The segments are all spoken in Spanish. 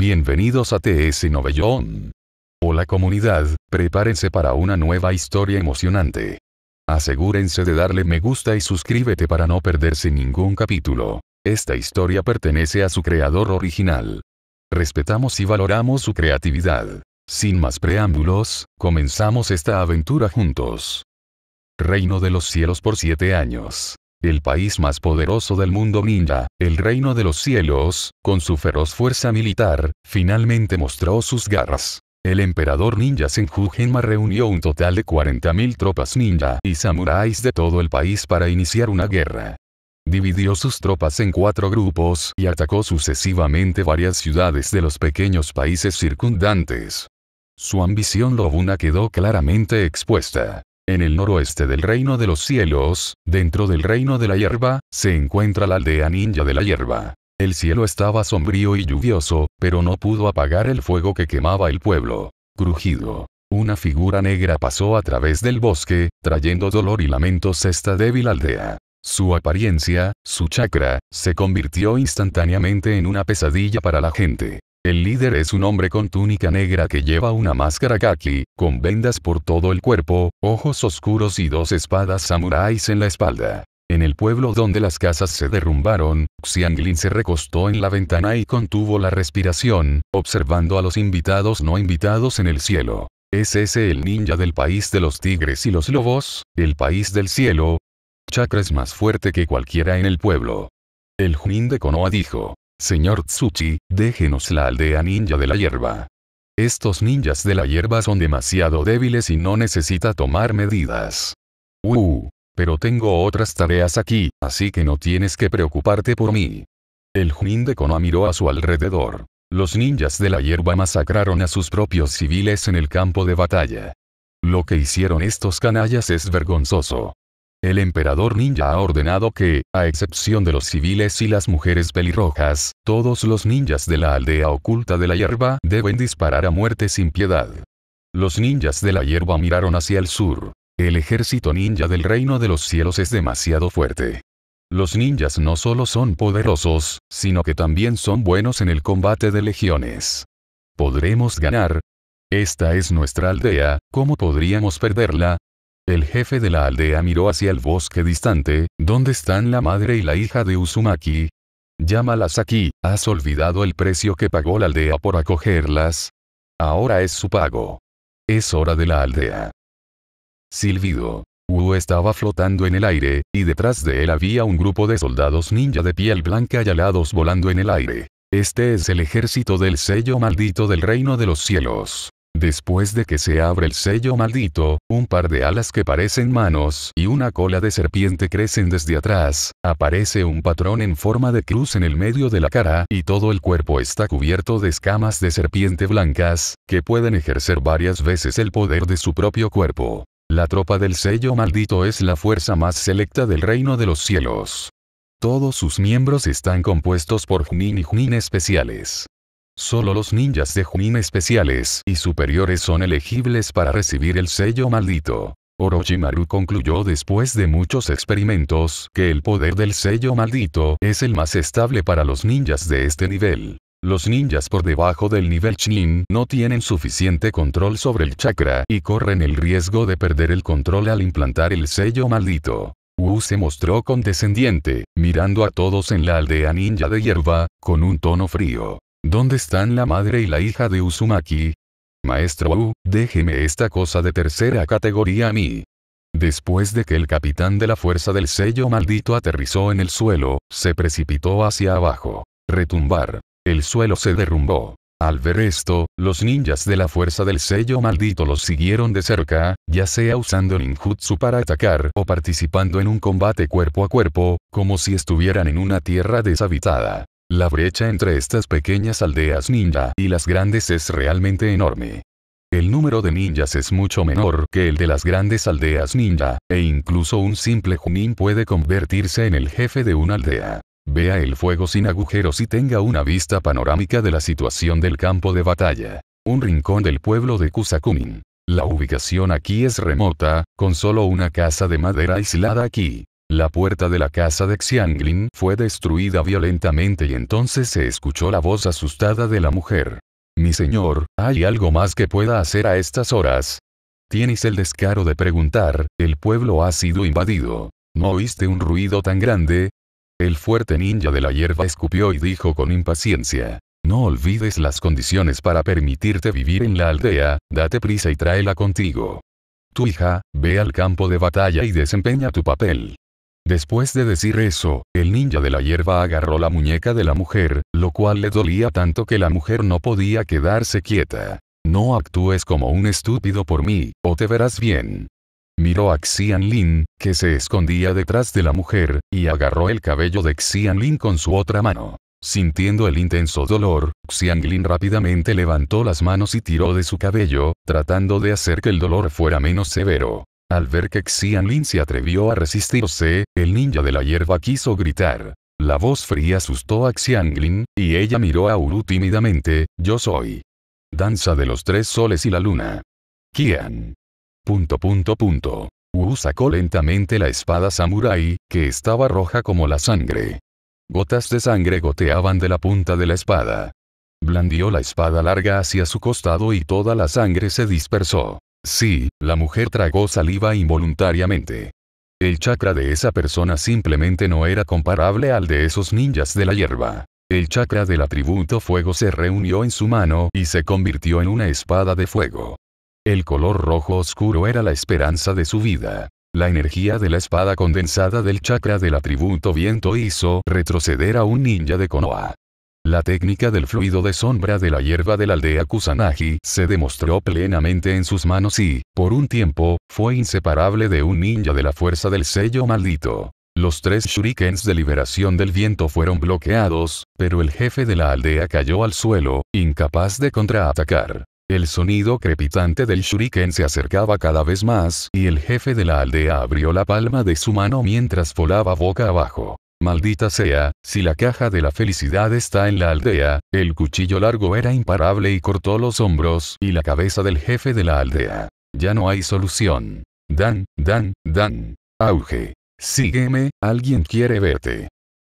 Bienvenidos a TS Novellón. Hola comunidad, prepárense para una nueva historia emocionante. Asegúrense de darle me gusta y suscríbete para no perderse ningún capítulo. Esta historia pertenece a su creador original. Respetamos y valoramos su creatividad. Sin más preámbulos, comenzamos esta aventura juntos. Reino de los cielos por siete años el país más poderoso del mundo ninja, el reino de los cielos, con su feroz fuerza militar, finalmente mostró sus garras. El emperador ninja Senju Genma reunió un total de 40.000 tropas ninja y samuráis de todo el país para iniciar una guerra. Dividió sus tropas en cuatro grupos y atacó sucesivamente varias ciudades de los pequeños países circundantes. Su ambición lobuna quedó claramente expuesta. En el noroeste del reino de los cielos, dentro del reino de la hierba, se encuentra la aldea ninja de la hierba. El cielo estaba sombrío y lluvioso, pero no pudo apagar el fuego que quemaba el pueblo. Crujido. Una figura negra pasó a través del bosque, trayendo dolor y lamentos a esta débil aldea. Su apariencia, su chakra, se convirtió instantáneamente en una pesadilla para la gente. El líder es un hombre con túnica negra que lleva una máscara kaki, con vendas por todo el cuerpo, ojos oscuros y dos espadas samuráis en la espalda. En el pueblo donde las casas se derrumbaron, Xianglin se recostó en la ventana y contuvo la respiración, observando a los invitados no invitados en el cielo. ¿Es ese el ninja del país de los tigres y los lobos, el país del cielo? Chakra es más fuerte que cualquiera en el pueblo. El Junin de Konoha dijo. Señor Tsuchi, déjenos la aldea ninja de la hierba. Estos ninjas de la hierba son demasiado débiles y no necesita tomar medidas. Uh, pero tengo otras tareas aquí, así que no tienes que preocuparte por mí. El Junin de Konoha miró a su alrededor. Los ninjas de la hierba masacraron a sus propios civiles en el campo de batalla. Lo que hicieron estos canallas es vergonzoso. El emperador ninja ha ordenado que, a excepción de los civiles y las mujeres pelirrojas, todos los ninjas de la aldea oculta de la hierba deben disparar a muerte sin piedad. Los ninjas de la hierba miraron hacia el sur. El ejército ninja del reino de los cielos es demasiado fuerte. Los ninjas no solo son poderosos, sino que también son buenos en el combate de legiones. ¿Podremos ganar? Esta es nuestra aldea, ¿cómo podríamos perderla? El jefe de la aldea miró hacia el bosque distante, ¿dónde están la madre y la hija de Uzumaki. Llámalas aquí, has olvidado el precio que pagó la aldea por acogerlas. Ahora es su pago. Es hora de la aldea. Silbido. Wu estaba flotando en el aire, y detrás de él había un grupo de soldados ninja de piel blanca y alados volando en el aire. Este es el ejército del sello maldito del reino de los cielos. Después de que se abre el sello maldito, un par de alas que parecen manos y una cola de serpiente crecen desde atrás, aparece un patrón en forma de cruz en el medio de la cara y todo el cuerpo está cubierto de escamas de serpiente blancas, que pueden ejercer varias veces el poder de su propio cuerpo. La tropa del sello maldito es la fuerza más selecta del reino de los cielos. Todos sus miembros están compuestos por Junin y Junin especiales. Solo los ninjas de Junin especiales y superiores son elegibles para recibir el sello maldito. Orochimaru concluyó después de muchos experimentos que el poder del sello maldito es el más estable para los ninjas de este nivel. Los ninjas por debajo del nivel Shin no tienen suficiente control sobre el chakra y corren el riesgo de perder el control al implantar el sello maldito. Wu se mostró condescendiente, mirando a todos en la aldea ninja de hierba, con un tono frío. ¿Dónde están la madre y la hija de Uzumaki? Maestro U, déjeme esta cosa de tercera categoría a mí. Después de que el capitán de la fuerza del sello maldito aterrizó en el suelo, se precipitó hacia abajo. Retumbar. El suelo se derrumbó. Al ver esto, los ninjas de la fuerza del sello maldito los siguieron de cerca, ya sea usando ninjutsu para atacar o participando en un combate cuerpo a cuerpo, como si estuvieran en una tierra deshabitada. La brecha entre estas pequeñas aldeas ninja y las grandes es realmente enorme. El número de ninjas es mucho menor que el de las grandes aldeas ninja, e incluso un simple junín puede convertirse en el jefe de una aldea. Vea el fuego sin agujeros y tenga una vista panorámica de la situación del campo de batalla. Un rincón del pueblo de Kusakunin. La ubicación aquí es remota, con solo una casa de madera aislada aquí. La puerta de la casa de Xianglin fue destruida violentamente y entonces se escuchó la voz asustada de la mujer. Mi señor, ¿hay algo más que pueda hacer a estas horas? Tienes el descaro de preguntar, el pueblo ha sido invadido. ¿No oíste un ruido tan grande? El fuerte ninja de la hierba escupió y dijo con impaciencia. No olvides las condiciones para permitirte vivir en la aldea, date prisa y tráela contigo. Tu hija, ve al campo de batalla y desempeña tu papel. Después de decir eso, el ninja de la hierba agarró la muñeca de la mujer, lo cual le dolía tanto que la mujer no podía quedarse quieta. No actúes como un estúpido por mí, o te verás bien. Miró a Xian Lin, que se escondía detrás de la mujer, y agarró el cabello de Xian Lin con su otra mano. Sintiendo el intenso dolor, Xian Lin rápidamente levantó las manos y tiró de su cabello, tratando de hacer que el dolor fuera menos severo. Al ver que Xian Lin se atrevió a resistirse, el ninja de la hierba quiso gritar. La voz fría asustó a Xianglin, Lin, y ella miró a Uru tímidamente, yo soy. Danza de los tres soles y la luna. Qian. Punto punto punto. sacó lentamente la espada samurai, que estaba roja como la sangre. Gotas de sangre goteaban de la punta de la espada. Blandió la espada larga hacia su costado y toda la sangre se dispersó. Sí, la mujer tragó saliva involuntariamente. El chakra de esa persona simplemente no era comparable al de esos ninjas de la hierba. El chakra del atributo fuego se reunió en su mano y se convirtió en una espada de fuego. El color rojo oscuro era la esperanza de su vida. La energía de la espada condensada del chakra del atributo viento hizo retroceder a un ninja de Konoha. La técnica del fluido de sombra de la hierba de la aldea Kusanagi se demostró plenamente en sus manos y, por un tiempo, fue inseparable de un ninja de la fuerza del sello maldito. Los tres shurikens de liberación del viento fueron bloqueados, pero el jefe de la aldea cayó al suelo, incapaz de contraatacar. El sonido crepitante del shuriken se acercaba cada vez más y el jefe de la aldea abrió la palma de su mano mientras volaba boca abajo. Maldita sea, si la caja de la felicidad está en la aldea, el cuchillo largo era imparable y cortó los hombros y la cabeza del jefe de la aldea. Ya no hay solución. Dan, dan, dan. Auge. Sígueme, alguien quiere verte.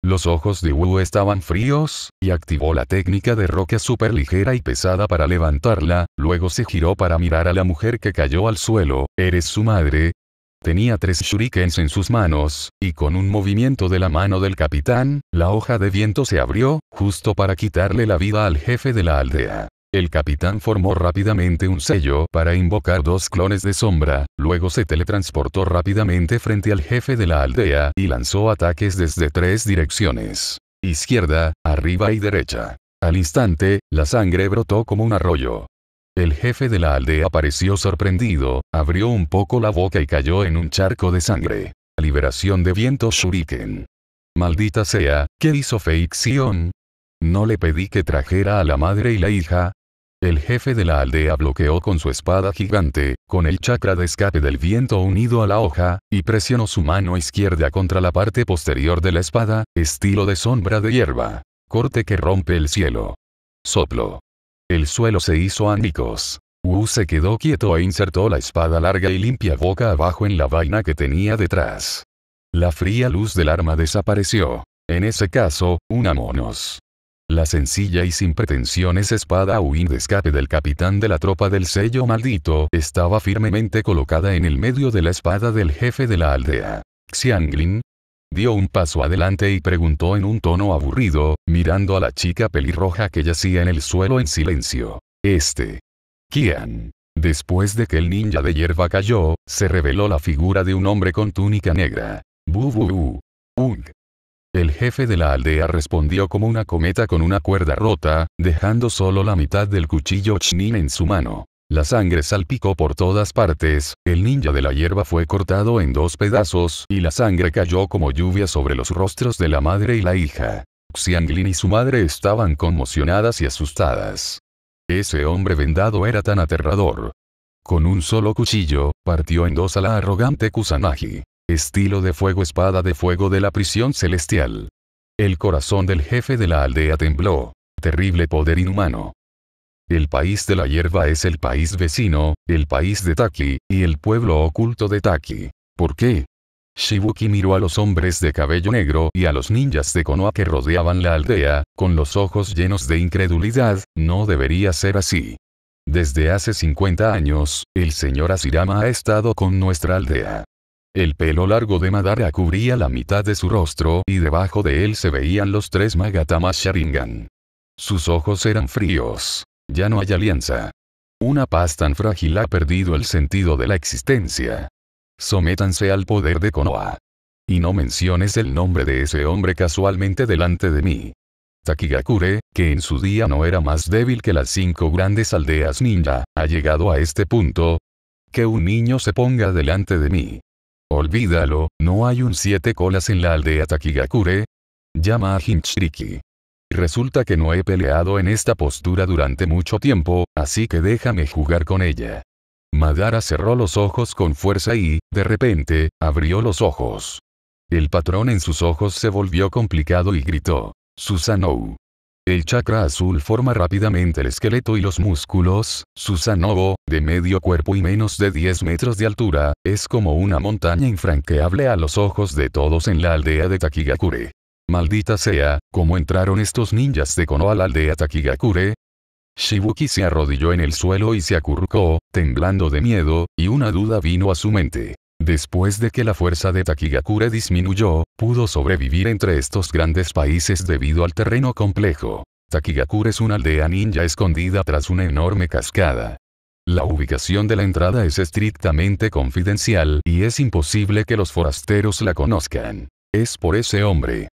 Los ojos de Wu estaban fríos, y activó la técnica de roca ligera y pesada para levantarla, luego se giró para mirar a la mujer que cayó al suelo, eres su madre, Tenía tres shurikens en sus manos, y con un movimiento de la mano del capitán, la hoja de viento se abrió, justo para quitarle la vida al jefe de la aldea. El capitán formó rápidamente un sello para invocar dos clones de sombra, luego se teletransportó rápidamente frente al jefe de la aldea y lanzó ataques desde tres direcciones. Izquierda, arriba y derecha. Al instante, la sangre brotó como un arroyo. El jefe de la aldea pareció sorprendido, abrió un poco la boca y cayó en un charco de sangre. Liberación de viento shuriken. Maldita sea, ¿qué hizo Feixion? ¿No le pedí que trajera a la madre y la hija? El jefe de la aldea bloqueó con su espada gigante, con el chakra de escape del viento unido a la hoja, y presionó su mano izquierda contra la parte posterior de la espada, estilo de sombra de hierba. Corte que rompe el cielo. Soplo. El suelo se hizo ánicos. Wu se quedó quieto e insertó la espada larga y limpia boca abajo en la vaina que tenía detrás. La fría luz del arma desapareció. En ese caso, monos. La sencilla y sin pretensiones espada huín de escape del capitán de la tropa del sello maldito estaba firmemente colocada en el medio de la espada del jefe de la aldea. Xianglin, Dio un paso adelante y preguntó en un tono aburrido, mirando a la chica pelirroja que yacía en el suelo en silencio. Este. Kian. Después de que el ninja de hierba cayó, se reveló la figura de un hombre con túnica negra. Bu bu Ung. El jefe de la aldea respondió como una cometa con una cuerda rota, dejando solo la mitad del cuchillo Chnin en su mano. La sangre salpicó por todas partes, el ninja de la hierba fue cortado en dos pedazos y la sangre cayó como lluvia sobre los rostros de la madre y la hija. Xianglin y su madre estaban conmocionadas y asustadas. Ese hombre vendado era tan aterrador. Con un solo cuchillo, partió en dos a la arrogante Kusanagi. Estilo de fuego espada de fuego de la prisión celestial. El corazón del jefe de la aldea tembló. Terrible poder inhumano. El país de la hierba es el país vecino, el país de Taki, y el pueblo oculto de Taki. ¿Por qué? Shibuki miró a los hombres de cabello negro y a los ninjas de Konoha que rodeaban la aldea, con los ojos llenos de incredulidad, no debería ser así. Desde hace 50 años, el señor Asirama ha estado con nuestra aldea. El pelo largo de Madara cubría la mitad de su rostro y debajo de él se veían los tres Magatama Sharingan. Sus ojos eran fríos. Ya no hay alianza. Una paz tan frágil ha perdido el sentido de la existencia. Sométanse al poder de Konoha. Y no menciones el nombre de ese hombre casualmente delante de mí. Takigakure, que en su día no era más débil que las cinco grandes aldeas ninja, ha llegado a este punto. Que un niño se ponga delante de mí. Olvídalo, no hay un siete colas en la aldea Takigakure. Llama a Hinchriki. Resulta que no he peleado en esta postura durante mucho tiempo, así que déjame jugar con ella. Madara cerró los ojos con fuerza y, de repente, abrió los ojos. El patrón en sus ojos se volvió complicado y gritó. Susanoo. El chakra azul forma rápidamente el esqueleto y los músculos, Susanoo, de medio cuerpo y menos de 10 metros de altura, es como una montaña infranqueable a los ojos de todos en la aldea de Takigakure. Maldita sea, ¿cómo entraron estos ninjas de Konoha a la aldea Takigakure? Shibuki se arrodilló en el suelo y se acurrucó, temblando de miedo, y una duda vino a su mente. Después de que la fuerza de Takigakure disminuyó, pudo sobrevivir entre estos grandes países debido al terreno complejo. Takigakure es una aldea ninja escondida tras una enorme cascada. La ubicación de la entrada es estrictamente confidencial y es imposible que los forasteros la conozcan. Es por ese hombre,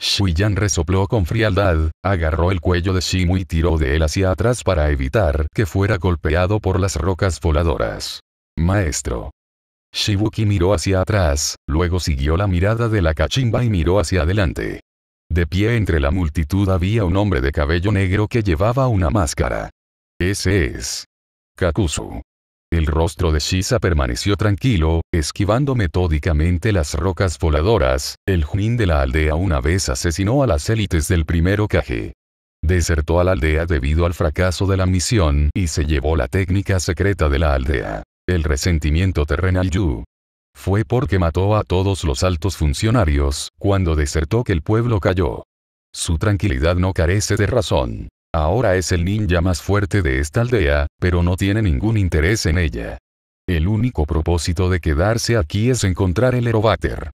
Shuiyan resopló con frialdad, agarró el cuello de Shimu y tiró de él hacia atrás para evitar que fuera golpeado por las rocas voladoras. Maestro. Shibuki miró hacia atrás, luego siguió la mirada de la cachimba y miró hacia adelante. De pie entre la multitud había un hombre de cabello negro que llevaba una máscara. Ese es. Kakuzu. El rostro de Shisa permaneció tranquilo, esquivando metódicamente las rocas voladoras. El Junín de la aldea una vez asesinó a las élites del primero Kage. Desertó a la aldea debido al fracaso de la misión y se llevó la técnica secreta de la aldea. El resentimiento terrenal Yu, fue porque mató a todos los altos funcionarios, cuando desertó que el pueblo cayó. Su tranquilidad no carece de razón. Ahora es el ninja más fuerte de esta aldea, pero no tiene ningún interés en ella. El único propósito de quedarse aquí es encontrar el Erobater.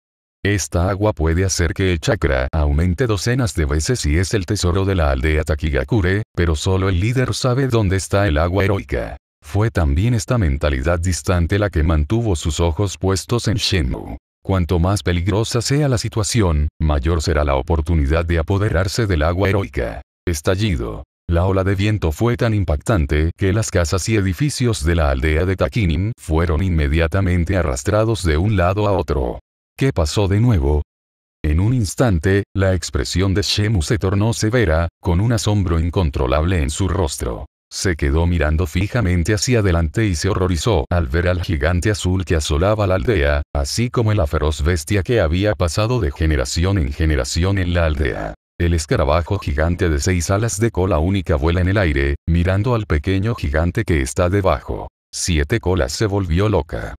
Esta agua puede hacer que el chakra aumente docenas de veces y es el tesoro de la aldea Takigakure, pero solo el líder sabe dónde está el agua heroica. Fue también esta mentalidad distante la que mantuvo sus ojos puestos en Shenmue. Cuanto más peligrosa sea la situación, mayor será la oportunidad de apoderarse del agua heroica. Estallido. La ola de viento fue tan impactante que las casas y edificios de la aldea de Taquinim fueron inmediatamente arrastrados de un lado a otro. ¿Qué pasó de nuevo? En un instante, la expresión de Shemu se tornó severa, con un asombro incontrolable en su rostro. Se quedó mirando fijamente hacia adelante y se horrorizó al ver al gigante azul que asolaba la aldea, así como la feroz bestia que había pasado de generación en generación en la aldea. El escarabajo gigante de seis alas de cola única vuela en el aire, mirando al pequeño gigante que está debajo. Siete colas se volvió loca.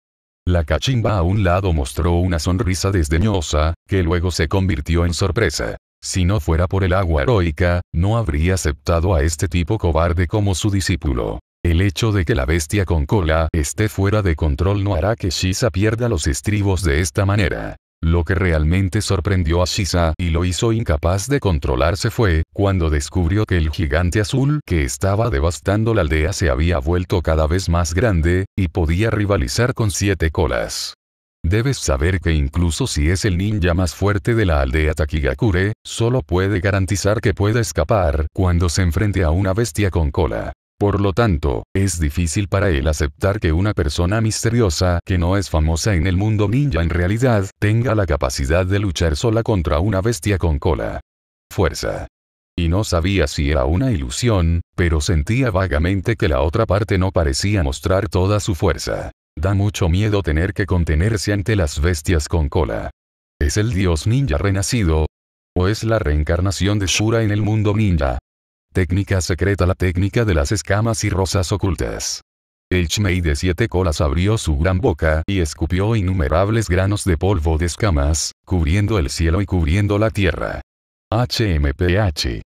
La cachimba a un lado mostró una sonrisa desdeñosa, que luego se convirtió en sorpresa. Si no fuera por el agua heroica, no habría aceptado a este tipo cobarde como su discípulo. El hecho de que la bestia con cola esté fuera de control no hará que Shisa pierda los estribos de esta manera. Lo que realmente sorprendió a Shisa y lo hizo incapaz de controlarse fue, cuando descubrió que el gigante azul que estaba devastando la aldea se había vuelto cada vez más grande, y podía rivalizar con siete colas. Debes saber que incluso si es el ninja más fuerte de la aldea Takigakure, solo puede garantizar que pueda escapar cuando se enfrente a una bestia con cola. Por lo tanto, es difícil para él aceptar que una persona misteriosa que no es famosa en el mundo ninja en realidad tenga la capacidad de luchar sola contra una bestia con cola. Fuerza. Y no sabía si era una ilusión, pero sentía vagamente que la otra parte no parecía mostrar toda su fuerza. Da mucho miedo tener que contenerse ante las bestias con cola. ¿Es el dios ninja renacido? ¿O es la reencarnación de Shura en el mundo ninja? Técnica secreta La técnica de las escamas y rosas ocultas. El chmei de siete colas abrió su gran boca y escupió innumerables granos de polvo de escamas, cubriendo el cielo y cubriendo la tierra. HMPH.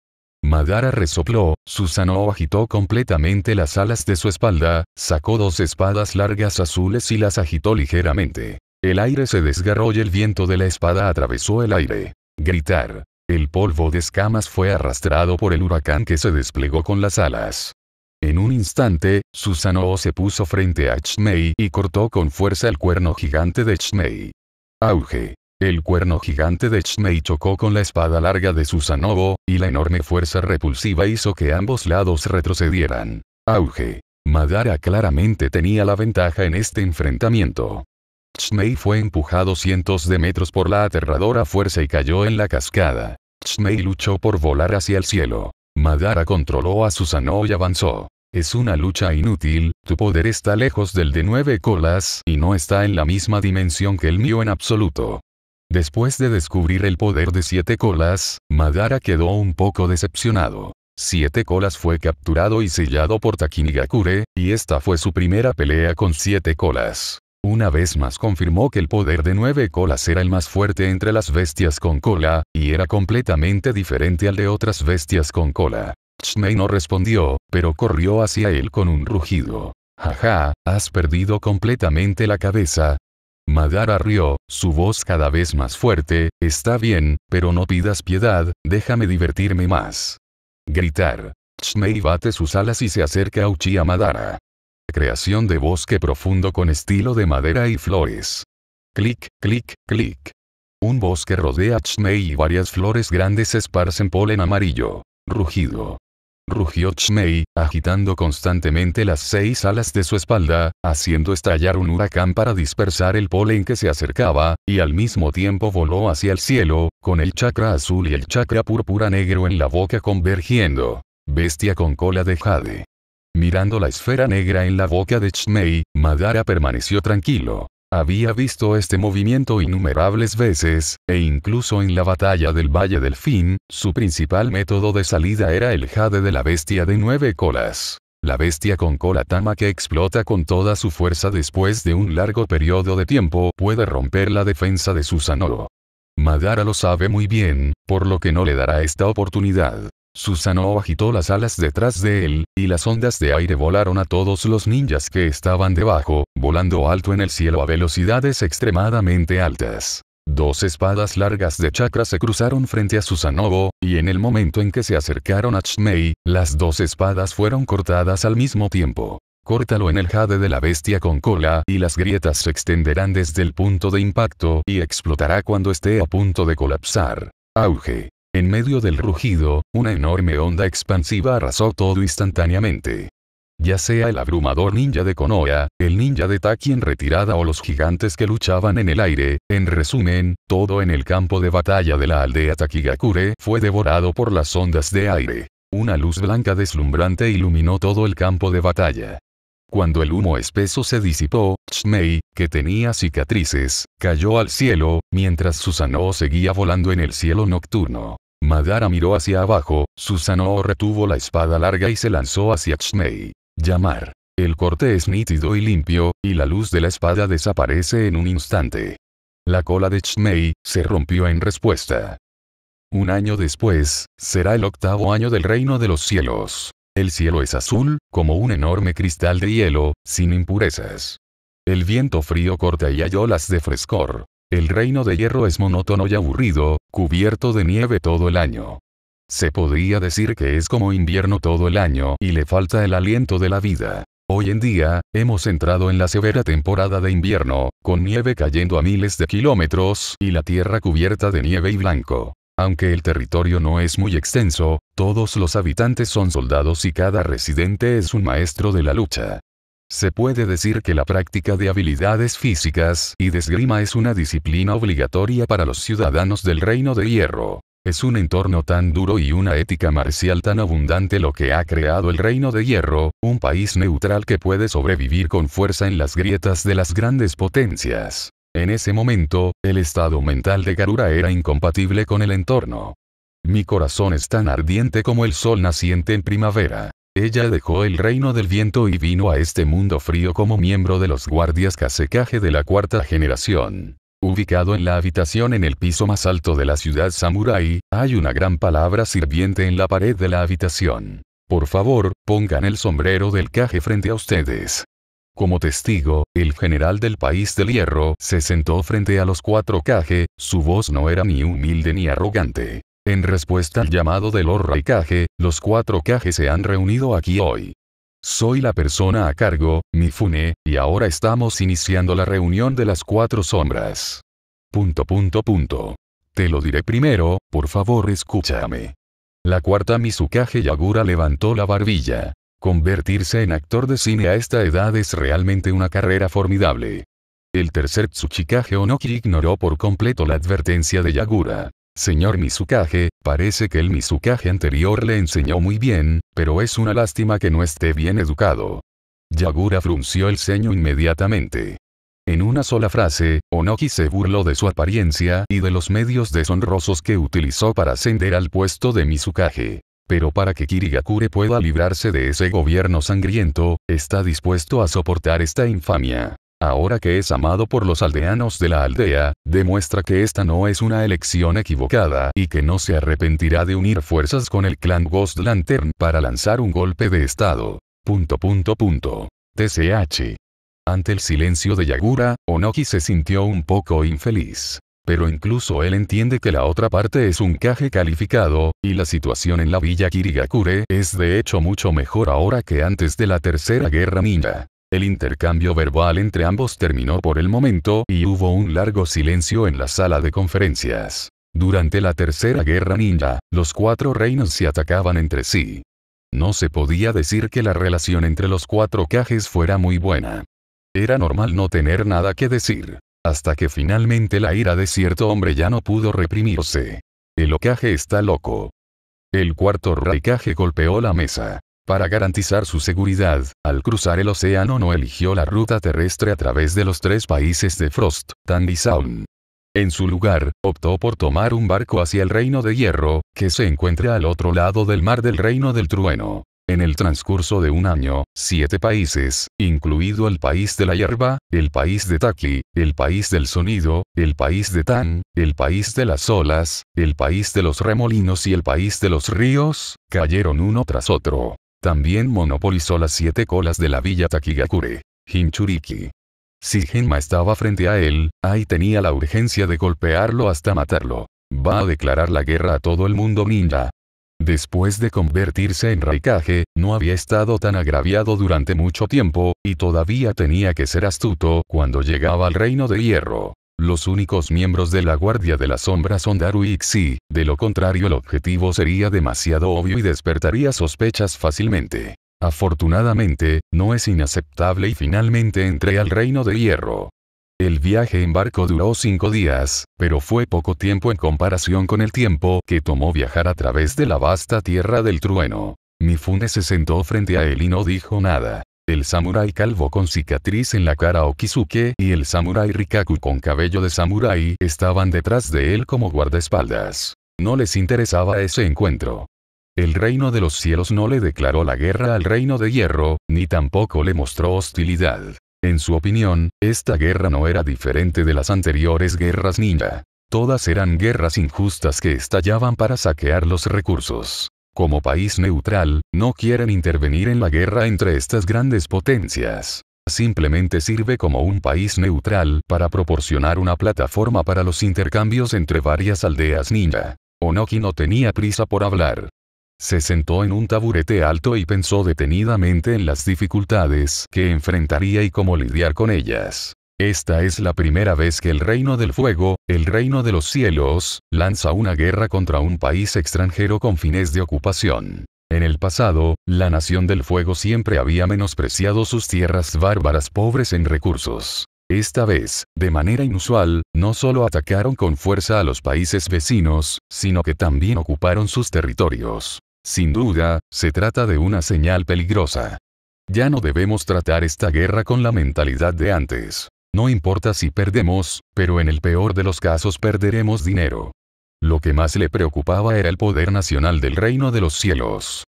Madara resopló, Susanoo agitó completamente las alas de su espalda, sacó dos espadas largas azules y las agitó ligeramente. El aire se desgarró y el viento de la espada atravesó el aire. Gritar. El polvo de escamas fue arrastrado por el huracán que se desplegó con las alas. En un instante, Susanoo se puso frente a Chmei y cortó con fuerza el cuerno gigante de Chmei. Auge. El cuerno gigante de Chmei chocó con la espada larga de Susanoo, y la enorme fuerza repulsiva hizo que ambos lados retrocedieran. Auge. Madara claramente tenía la ventaja en este enfrentamiento. Chmei fue empujado cientos de metros por la aterradora fuerza y cayó en la cascada. Snei luchó por volar hacia el cielo. Madara controló a Susanoo y avanzó. Es una lucha inútil, tu poder está lejos del de nueve colas y no está en la misma dimensión que el mío en absoluto. Después de descubrir el poder de siete colas, Madara quedó un poco decepcionado. Siete Colas fue capturado y sellado por Takinigakure, y esta fue su primera pelea con Siete Colas. Una vez más confirmó que el poder de nueve colas era el más fuerte entre las bestias con cola, y era completamente diferente al de otras bestias con cola. Shmei no respondió, pero corrió hacia él con un rugido. Jaja, has perdido completamente la cabeza. Madara rió, su voz cada vez más fuerte, está bien, pero no pidas piedad, déjame divertirme más. Gritar. Shmei bate sus alas y se acerca a Uchiha Madara. Creación de bosque profundo con estilo de madera y flores. Clic, clic, clic. Un bosque rodea Chmei y varias flores grandes esparcen polen amarillo. Rugido. Rugió Chmei, agitando constantemente las seis alas de su espalda, haciendo estallar un huracán para dispersar el polen que se acercaba, y al mismo tiempo voló hacia el cielo, con el chakra azul y el chakra púrpura negro en la boca convergiendo. Bestia con cola de jade. Mirando la esfera negra en la boca de Chmei, Madara permaneció tranquilo. Había visto este movimiento innumerables veces, e incluso en la batalla del Valle del Fin, su principal método de salida era el jade de la bestia de nueve colas. La bestia con cola tama que explota con toda su fuerza después de un largo periodo de tiempo puede romper la defensa de Susanoo. Madara lo sabe muy bien, por lo que no le dará esta oportunidad. Susanoo agitó las alas detrás de él, y las ondas de aire volaron a todos los ninjas que estaban debajo, volando alto en el cielo a velocidades extremadamente altas. Dos espadas largas de chakra se cruzaron frente a Susanobo, y en el momento en que se acercaron a Chmei, las dos espadas fueron cortadas al mismo tiempo. Córtalo en el jade de la bestia con cola y las grietas se extenderán desde el punto de impacto y explotará cuando esté a punto de colapsar. Auge. En medio del rugido, una enorme onda expansiva arrasó todo instantáneamente. Ya sea el abrumador ninja de Konoha, el ninja de Taki en retirada o los gigantes que luchaban en el aire, en resumen, todo en el campo de batalla de la aldea Takigakure fue devorado por las ondas de aire. Una luz blanca deslumbrante iluminó todo el campo de batalla. Cuando el humo espeso se disipó, Shmei, que tenía cicatrices, cayó al cielo, mientras Susanoo seguía volando en el cielo nocturno. Madara miró hacia abajo, Susanoo retuvo la espada larga y se lanzó hacia Chmei. Llamar. El corte es nítido y limpio, y la luz de la espada desaparece en un instante. La cola de Chmei, se rompió en respuesta. Un año después, será el octavo año del reino de los cielos. El cielo es azul, como un enorme cristal de hielo, sin impurezas. El viento frío corta y hay olas de frescor. El reino de hierro es monótono y aburrido, cubierto de nieve todo el año. Se podría decir que es como invierno todo el año y le falta el aliento de la vida. Hoy en día, hemos entrado en la severa temporada de invierno, con nieve cayendo a miles de kilómetros y la tierra cubierta de nieve y blanco. Aunque el territorio no es muy extenso, todos los habitantes son soldados y cada residente es un maestro de la lucha. Se puede decir que la práctica de habilidades físicas y de esgrima es una disciplina obligatoria para los ciudadanos del Reino de Hierro. Es un entorno tan duro y una ética marcial tan abundante lo que ha creado el Reino de Hierro, un país neutral que puede sobrevivir con fuerza en las grietas de las grandes potencias. En ese momento, el estado mental de Garura era incompatible con el entorno. Mi corazón es tan ardiente como el sol naciente en primavera. Ella dejó el reino del viento y vino a este mundo frío como miembro de los guardias casecaje de la cuarta generación. Ubicado en la habitación en el piso más alto de la ciudad Samurai, hay una gran palabra sirviente en la pared de la habitación. Por favor, pongan el sombrero del caje frente a ustedes. Como testigo, el general del país del hierro se sentó frente a los cuatro caje, su voz no era ni humilde ni arrogante. En respuesta al llamado de y Raikage, los cuatro Kage se han reunido aquí hoy. Soy la persona a cargo, Mifune, y ahora estamos iniciando la reunión de las cuatro sombras. Punto punto punto. Te lo diré primero, por favor escúchame. La cuarta Mizukage Yagura levantó la barbilla. Convertirse en actor de cine a esta edad es realmente una carrera formidable. El tercer Tsuchikage Onoki ignoró por completo la advertencia de Yagura. Señor Mizukage, parece que el Mizukage anterior le enseñó muy bien, pero es una lástima que no esté bien educado. Yagura frunció el ceño inmediatamente. En una sola frase, Onoki se burló de su apariencia y de los medios deshonrosos que utilizó para ascender al puesto de Mizukage. Pero para que Kirigakure pueda librarse de ese gobierno sangriento, está dispuesto a soportar esta infamia. Ahora que es amado por los aldeanos de la aldea, demuestra que esta no es una elección equivocada y que no se arrepentirá de unir fuerzas con el clan Ghost Lantern para lanzar un golpe de estado. Punto TCH. Ante el silencio de Yagura, Onoki se sintió un poco infeliz. Pero incluso él entiende que la otra parte es un caje calificado, y la situación en la villa Kirigakure es de hecho mucho mejor ahora que antes de la Tercera Guerra Ninja. El intercambio verbal entre ambos terminó por el momento y hubo un largo silencio en la sala de conferencias. Durante la Tercera Guerra Ninja, los cuatro reinos se atacaban entre sí. No se podía decir que la relación entre los cuatro cajes fuera muy buena. Era normal no tener nada que decir. Hasta que finalmente la ira de cierto hombre ya no pudo reprimirse. El ocaje está loco. El cuarto raikaje golpeó la mesa. Para garantizar su seguridad, al cruzar el océano no eligió la ruta terrestre a través de los tres países de Frost, y Saun. En su lugar, optó por tomar un barco hacia el Reino de Hierro, que se encuentra al otro lado del mar del Reino del Trueno. En el transcurso de un año, siete países, incluido el país de la hierba, el país de Taki, el país del sonido, el país de Tan, el país de las olas, el país de los remolinos y el país de los ríos, cayeron uno tras otro. También monopolizó las siete colas de la villa Takigakure. Hinchuriki. Si Genma estaba frente a él, ahí tenía la urgencia de golpearlo hasta matarlo. Va a declarar la guerra a todo el mundo ninja. Después de convertirse en Raikage, no había estado tan agraviado durante mucho tiempo, y todavía tenía que ser astuto cuando llegaba al reino de hierro. Los únicos miembros de la Guardia de la Sombra son Daru y Xi, de lo contrario el objetivo sería demasiado obvio y despertaría sospechas fácilmente. Afortunadamente, no es inaceptable y finalmente entré al Reino de Hierro. El viaje en barco duró cinco días, pero fue poco tiempo en comparación con el tiempo que tomó viajar a través de la vasta tierra del trueno. Mifune se sentó frente a él y no dijo nada el samurái calvo con cicatriz en la cara Okisuke y el samurái Rikaku con cabello de samurái estaban detrás de él como guardaespaldas. No les interesaba ese encuentro. El reino de los cielos no le declaró la guerra al reino de hierro, ni tampoco le mostró hostilidad. En su opinión, esta guerra no era diferente de las anteriores guerras ninja. Todas eran guerras injustas que estallaban para saquear los recursos como país neutral, no quieren intervenir en la guerra entre estas grandes potencias. Simplemente sirve como un país neutral para proporcionar una plataforma para los intercambios entre varias aldeas ninja. Onoki no tenía prisa por hablar. Se sentó en un taburete alto y pensó detenidamente en las dificultades que enfrentaría y cómo lidiar con ellas. Esta es la primera vez que el reino del fuego, el reino de los cielos, lanza una guerra contra un país extranjero con fines de ocupación. En el pasado, la nación del fuego siempre había menospreciado sus tierras bárbaras pobres en recursos. Esta vez, de manera inusual, no solo atacaron con fuerza a los países vecinos, sino que también ocuparon sus territorios. Sin duda, se trata de una señal peligrosa. Ya no debemos tratar esta guerra con la mentalidad de antes. No importa si perdemos, pero en el peor de los casos perderemos dinero. Lo que más le preocupaba era el poder nacional del reino de los cielos.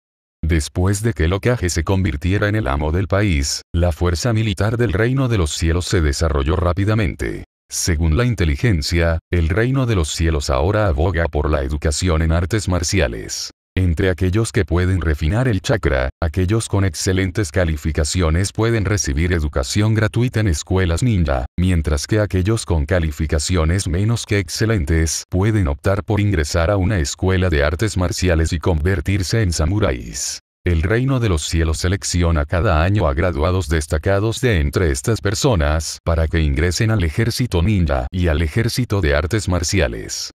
Después de que locaje se convirtiera en el amo del país, la fuerza militar del reino de los cielos se desarrolló rápidamente. Según la inteligencia, el reino de los cielos ahora aboga por la educación en artes marciales. Entre aquellos que pueden refinar el chakra, aquellos con excelentes calificaciones pueden recibir educación gratuita en escuelas ninja, mientras que aquellos con calificaciones menos que excelentes pueden optar por ingresar a una escuela de artes marciales y convertirse en samuráis. El reino de los cielos selecciona cada año a graduados destacados de entre estas personas para que ingresen al ejército ninja y al ejército de artes marciales.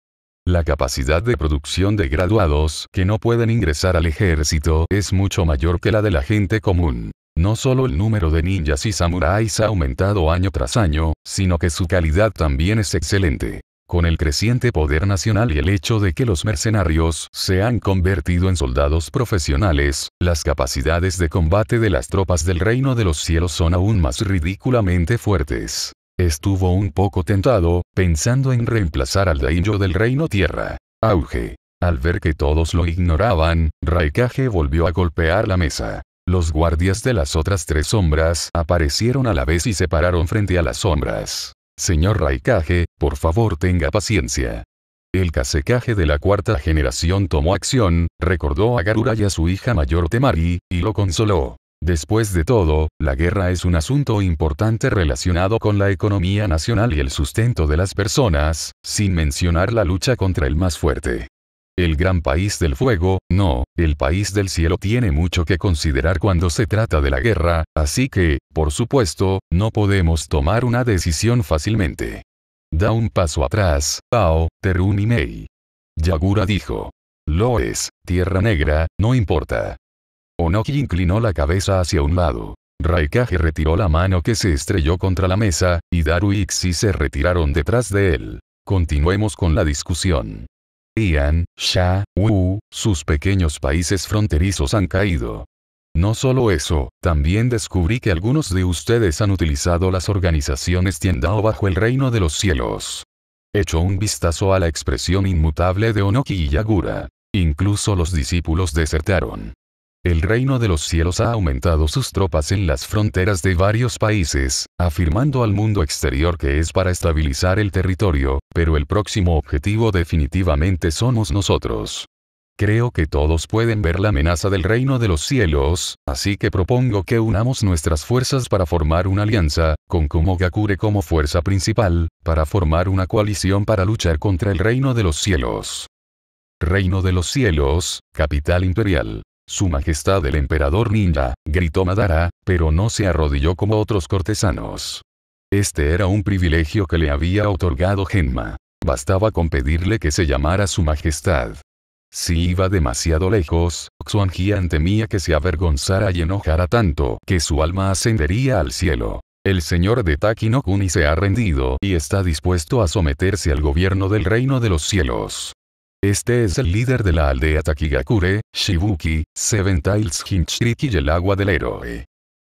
La capacidad de producción de graduados que no pueden ingresar al ejército es mucho mayor que la de la gente común. No solo el número de ninjas y samuráis ha aumentado año tras año, sino que su calidad también es excelente. Con el creciente poder nacional y el hecho de que los mercenarios se han convertido en soldados profesionales, las capacidades de combate de las tropas del reino de los cielos son aún más ridículamente fuertes. Estuvo un poco tentado, pensando en reemplazar al daimyo del reino tierra. Auge. Al ver que todos lo ignoraban, Raikage volvió a golpear la mesa. Los guardias de las otras tres sombras aparecieron a la vez y se pararon frente a las sombras. Señor Raikage, por favor tenga paciencia. El casecaje de la cuarta generación tomó acción, recordó a Garura y a su hija mayor Temari, y lo consoló. Después de todo, la guerra es un asunto importante relacionado con la economía nacional y el sustento de las personas, sin mencionar la lucha contra el más fuerte. El gran país del fuego, no, el país del cielo tiene mucho que considerar cuando se trata de la guerra, así que, por supuesto, no podemos tomar una decisión fácilmente. Da un paso atrás, Pao, Terun y Yagura dijo. Lo es, Tierra Negra, no importa. Onoki inclinó la cabeza hacia un lado. Raikage retiró la mano que se estrelló contra la mesa, y Daru y Xi se retiraron detrás de él. Continuemos con la discusión. Ian, Sha, Wu, sus pequeños países fronterizos han caído. No solo eso, también descubrí que algunos de ustedes han utilizado las organizaciones Tiendao bajo el reino de los cielos. Echó un vistazo a la expresión inmutable de Onoki y Yagura. Incluso los discípulos desertaron. El reino de los cielos ha aumentado sus tropas en las fronteras de varios países, afirmando al mundo exterior que es para estabilizar el territorio, pero el próximo objetivo definitivamente somos nosotros. Creo que todos pueden ver la amenaza del reino de los cielos, así que propongo que unamos nuestras fuerzas para formar una alianza, con Kumogakure como fuerza principal, para formar una coalición para luchar contra el reino de los cielos. Reino de los cielos, capital imperial. Su Majestad el Emperador Ninja, gritó Madara, pero no se arrodilló como otros cortesanos. Este era un privilegio que le había otorgado Genma. Bastaba con pedirle que se llamara Su Majestad. Si iba demasiado lejos, Xuanjian temía que se avergonzara y enojara tanto que su alma ascendería al cielo. El señor de Taki se ha rendido y está dispuesto a someterse al gobierno del reino de los cielos. Este es el líder de la aldea Takigakure, Shibuki, Seven Tiles Hinchiriki y el agua del héroe.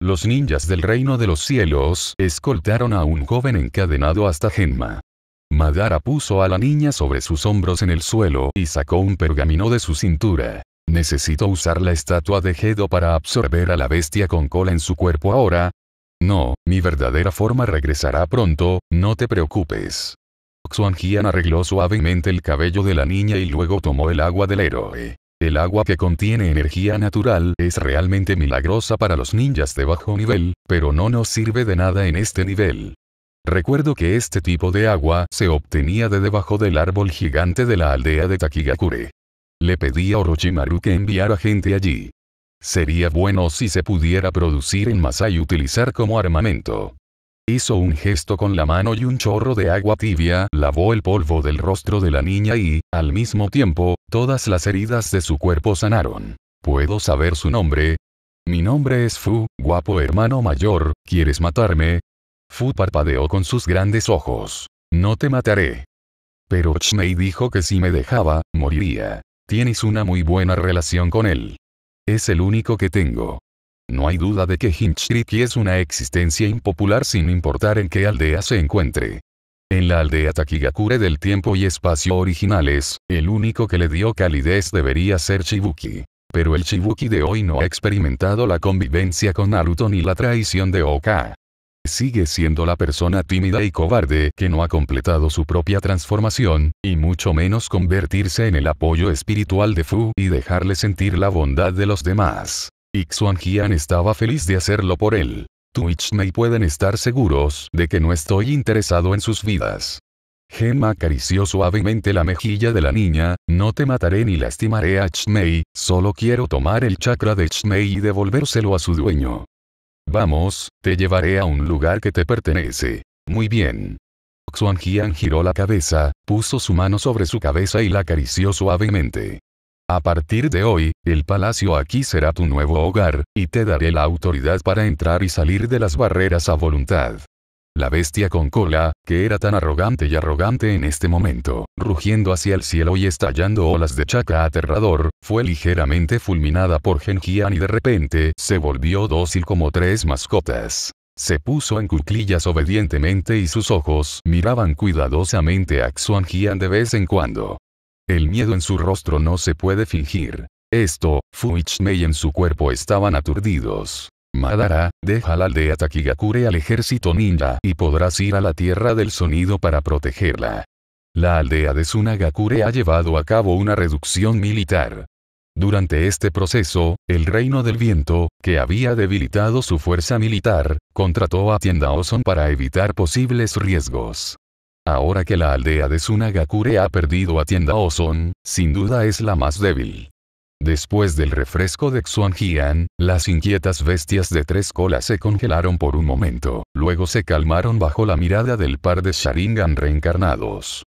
Los ninjas del reino de los cielos escoltaron a un joven encadenado hasta Genma. Madara puso a la niña sobre sus hombros en el suelo y sacó un pergamino de su cintura. ¿Necesito usar la estatua de Gedo para absorber a la bestia con cola en su cuerpo ahora? No, mi verdadera forma regresará pronto, no te preocupes. Xuanjian arregló suavemente el cabello de la niña y luego tomó el agua del héroe. El agua que contiene energía natural es realmente milagrosa para los ninjas de bajo nivel, pero no nos sirve de nada en este nivel. Recuerdo que este tipo de agua se obtenía de debajo del árbol gigante de la aldea de Takigakure. Le pedí a Orochimaru que enviara gente allí. Sería bueno si se pudiera producir en masa y utilizar como armamento. Hizo un gesto con la mano y un chorro de agua tibia lavó el polvo del rostro de la niña y, al mismo tiempo, todas las heridas de su cuerpo sanaron. ¿Puedo saber su nombre? Mi nombre es Fu, guapo hermano mayor, ¿quieres matarme? Fu parpadeó con sus grandes ojos. No te mataré. Pero Chmei dijo que si me dejaba, moriría. Tienes una muy buena relación con él. Es el único que tengo. No hay duda de que Hinchriki es una existencia impopular sin importar en qué aldea se encuentre. En la aldea Takigakure del tiempo y espacio originales, el único que le dio calidez debería ser Chibuki. Pero el Chibuki de hoy no ha experimentado la convivencia con Naruto ni la traición de Oka. Sigue siendo la persona tímida y cobarde que no ha completado su propia transformación, y mucho menos convertirse en el apoyo espiritual de Fu y dejarle sentir la bondad de los demás. Xuan Jian estaba feliz de hacerlo por él. Chmei pueden estar seguros de que no estoy interesado en sus vidas. Gemma acarició suavemente la mejilla de la niña, no te mataré ni lastimaré a Chmei, solo quiero tomar el chakra de Chmei y devolvérselo a su dueño. Vamos, te llevaré a un lugar que te pertenece. Muy bien. Xuan giró la cabeza, puso su mano sobre su cabeza y la acarició suavemente. A partir de hoy, el palacio aquí será tu nuevo hogar, y te daré la autoridad para entrar y salir de las barreras a voluntad. La bestia con cola, que era tan arrogante y arrogante en este momento, rugiendo hacia el cielo y estallando olas de chaca aterrador, fue ligeramente fulminada por Genjian y de repente se volvió dócil como tres mascotas. Se puso en cuclillas obedientemente y sus ojos miraban cuidadosamente a Xuan de vez en cuando. El miedo en su rostro no se puede fingir. Esto, Fuichme y en su cuerpo estaban aturdidos. Madara, deja la aldea Takigakure al ejército ninja y podrás ir a la tierra del sonido para protegerla. La aldea de Sunagakure ha llevado a cabo una reducción militar. Durante este proceso, el reino del viento, que había debilitado su fuerza militar, contrató a Tienda Ozon para evitar posibles riesgos. Ahora que la aldea de Sunagakure ha perdido a tienda Ozon, sin duda es la más débil. Después del refresco de Xuanjian, las inquietas bestias de tres colas se congelaron por un momento, luego se calmaron bajo la mirada del par de Sharingan reencarnados.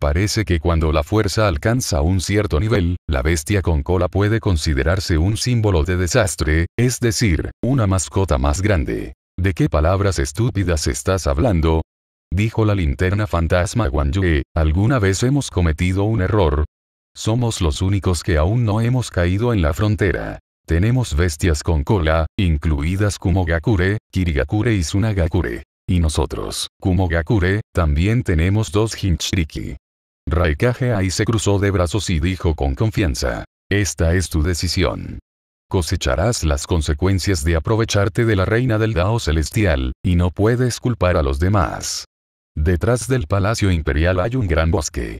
Parece que cuando la fuerza alcanza un cierto nivel, la bestia con cola puede considerarse un símbolo de desastre, es decir, una mascota más grande. ¿De qué palabras estúpidas estás hablando? dijo la linterna fantasma Guan ¿alguna vez hemos cometido un error? Somos los únicos que aún no hemos caído en la frontera. Tenemos bestias con cola, incluidas Kumogakure, Kirigakure y Sunagakure. Y nosotros, Kumogakure, también tenemos dos Hinchriki. Raikage ahí se cruzó de brazos y dijo con confianza. Esta es tu decisión cosecharás las consecuencias de aprovecharte de la reina del Dao celestial, y no puedes culpar a los demás. Detrás del palacio imperial hay un gran bosque.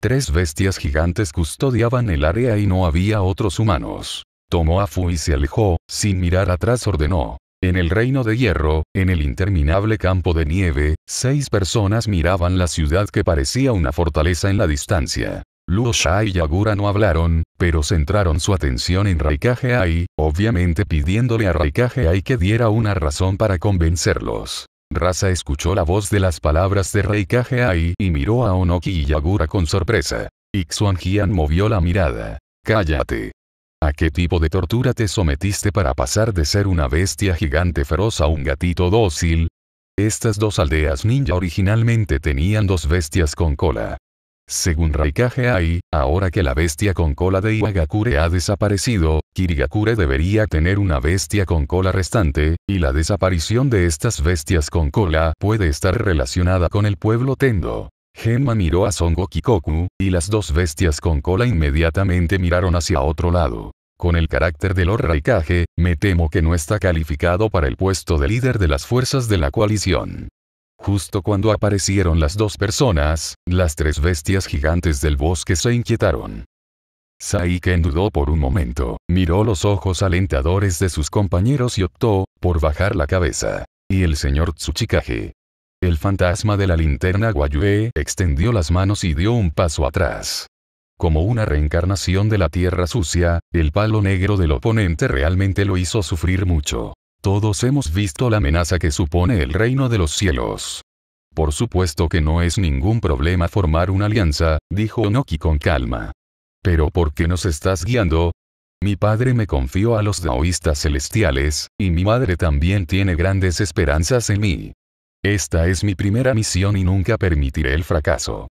Tres bestias gigantes custodiaban el área y no había otros humanos. Tomó a Fu y se alejó, sin mirar atrás ordenó. En el reino de hierro, en el interminable campo de nieve, seis personas miraban la ciudad que parecía una fortaleza en la distancia. Luo Shai y Yagura no hablaron, pero centraron su atención en Raikage Ai, obviamente pidiéndole a Raikage Ai que diera una razón para convencerlos raza escuchó la voz de las palabras de Reikage Kageai y miró a Onoki y Yagura con sorpresa. Ixuan Jian movió la mirada. Cállate. ¿A qué tipo de tortura te sometiste para pasar de ser una bestia gigante feroz a un gatito dócil? Estas dos aldeas ninja originalmente tenían dos bestias con cola. Según Raikage Ai, ahora que la bestia con cola de Iwagakure ha desaparecido, Kirigakure debería tener una bestia con cola restante, y la desaparición de estas bestias con cola puede estar relacionada con el pueblo Tendo. Genma miró a Son Kikoku, y las dos bestias con cola inmediatamente miraron hacia otro lado. Con el carácter de Lord Raikage, me temo que no está calificado para el puesto de líder de las fuerzas de la coalición. Justo cuando aparecieron las dos personas, las tres bestias gigantes del bosque se inquietaron. Saiken dudó por un momento, miró los ojos alentadores de sus compañeros y optó, por bajar la cabeza. Y el señor Tsuchikage. El fantasma de la linterna Guayue extendió las manos y dio un paso atrás. Como una reencarnación de la tierra sucia, el palo negro del oponente realmente lo hizo sufrir mucho. Todos hemos visto la amenaza que supone el reino de los cielos. Por supuesto que no es ningún problema formar una alianza, dijo Noki con calma. Pero ¿por qué nos estás guiando? Mi padre me confió a los daoístas celestiales, y mi madre también tiene grandes esperanzas en mí. Esta es mi primera misión y nunca permitiré el fracaso.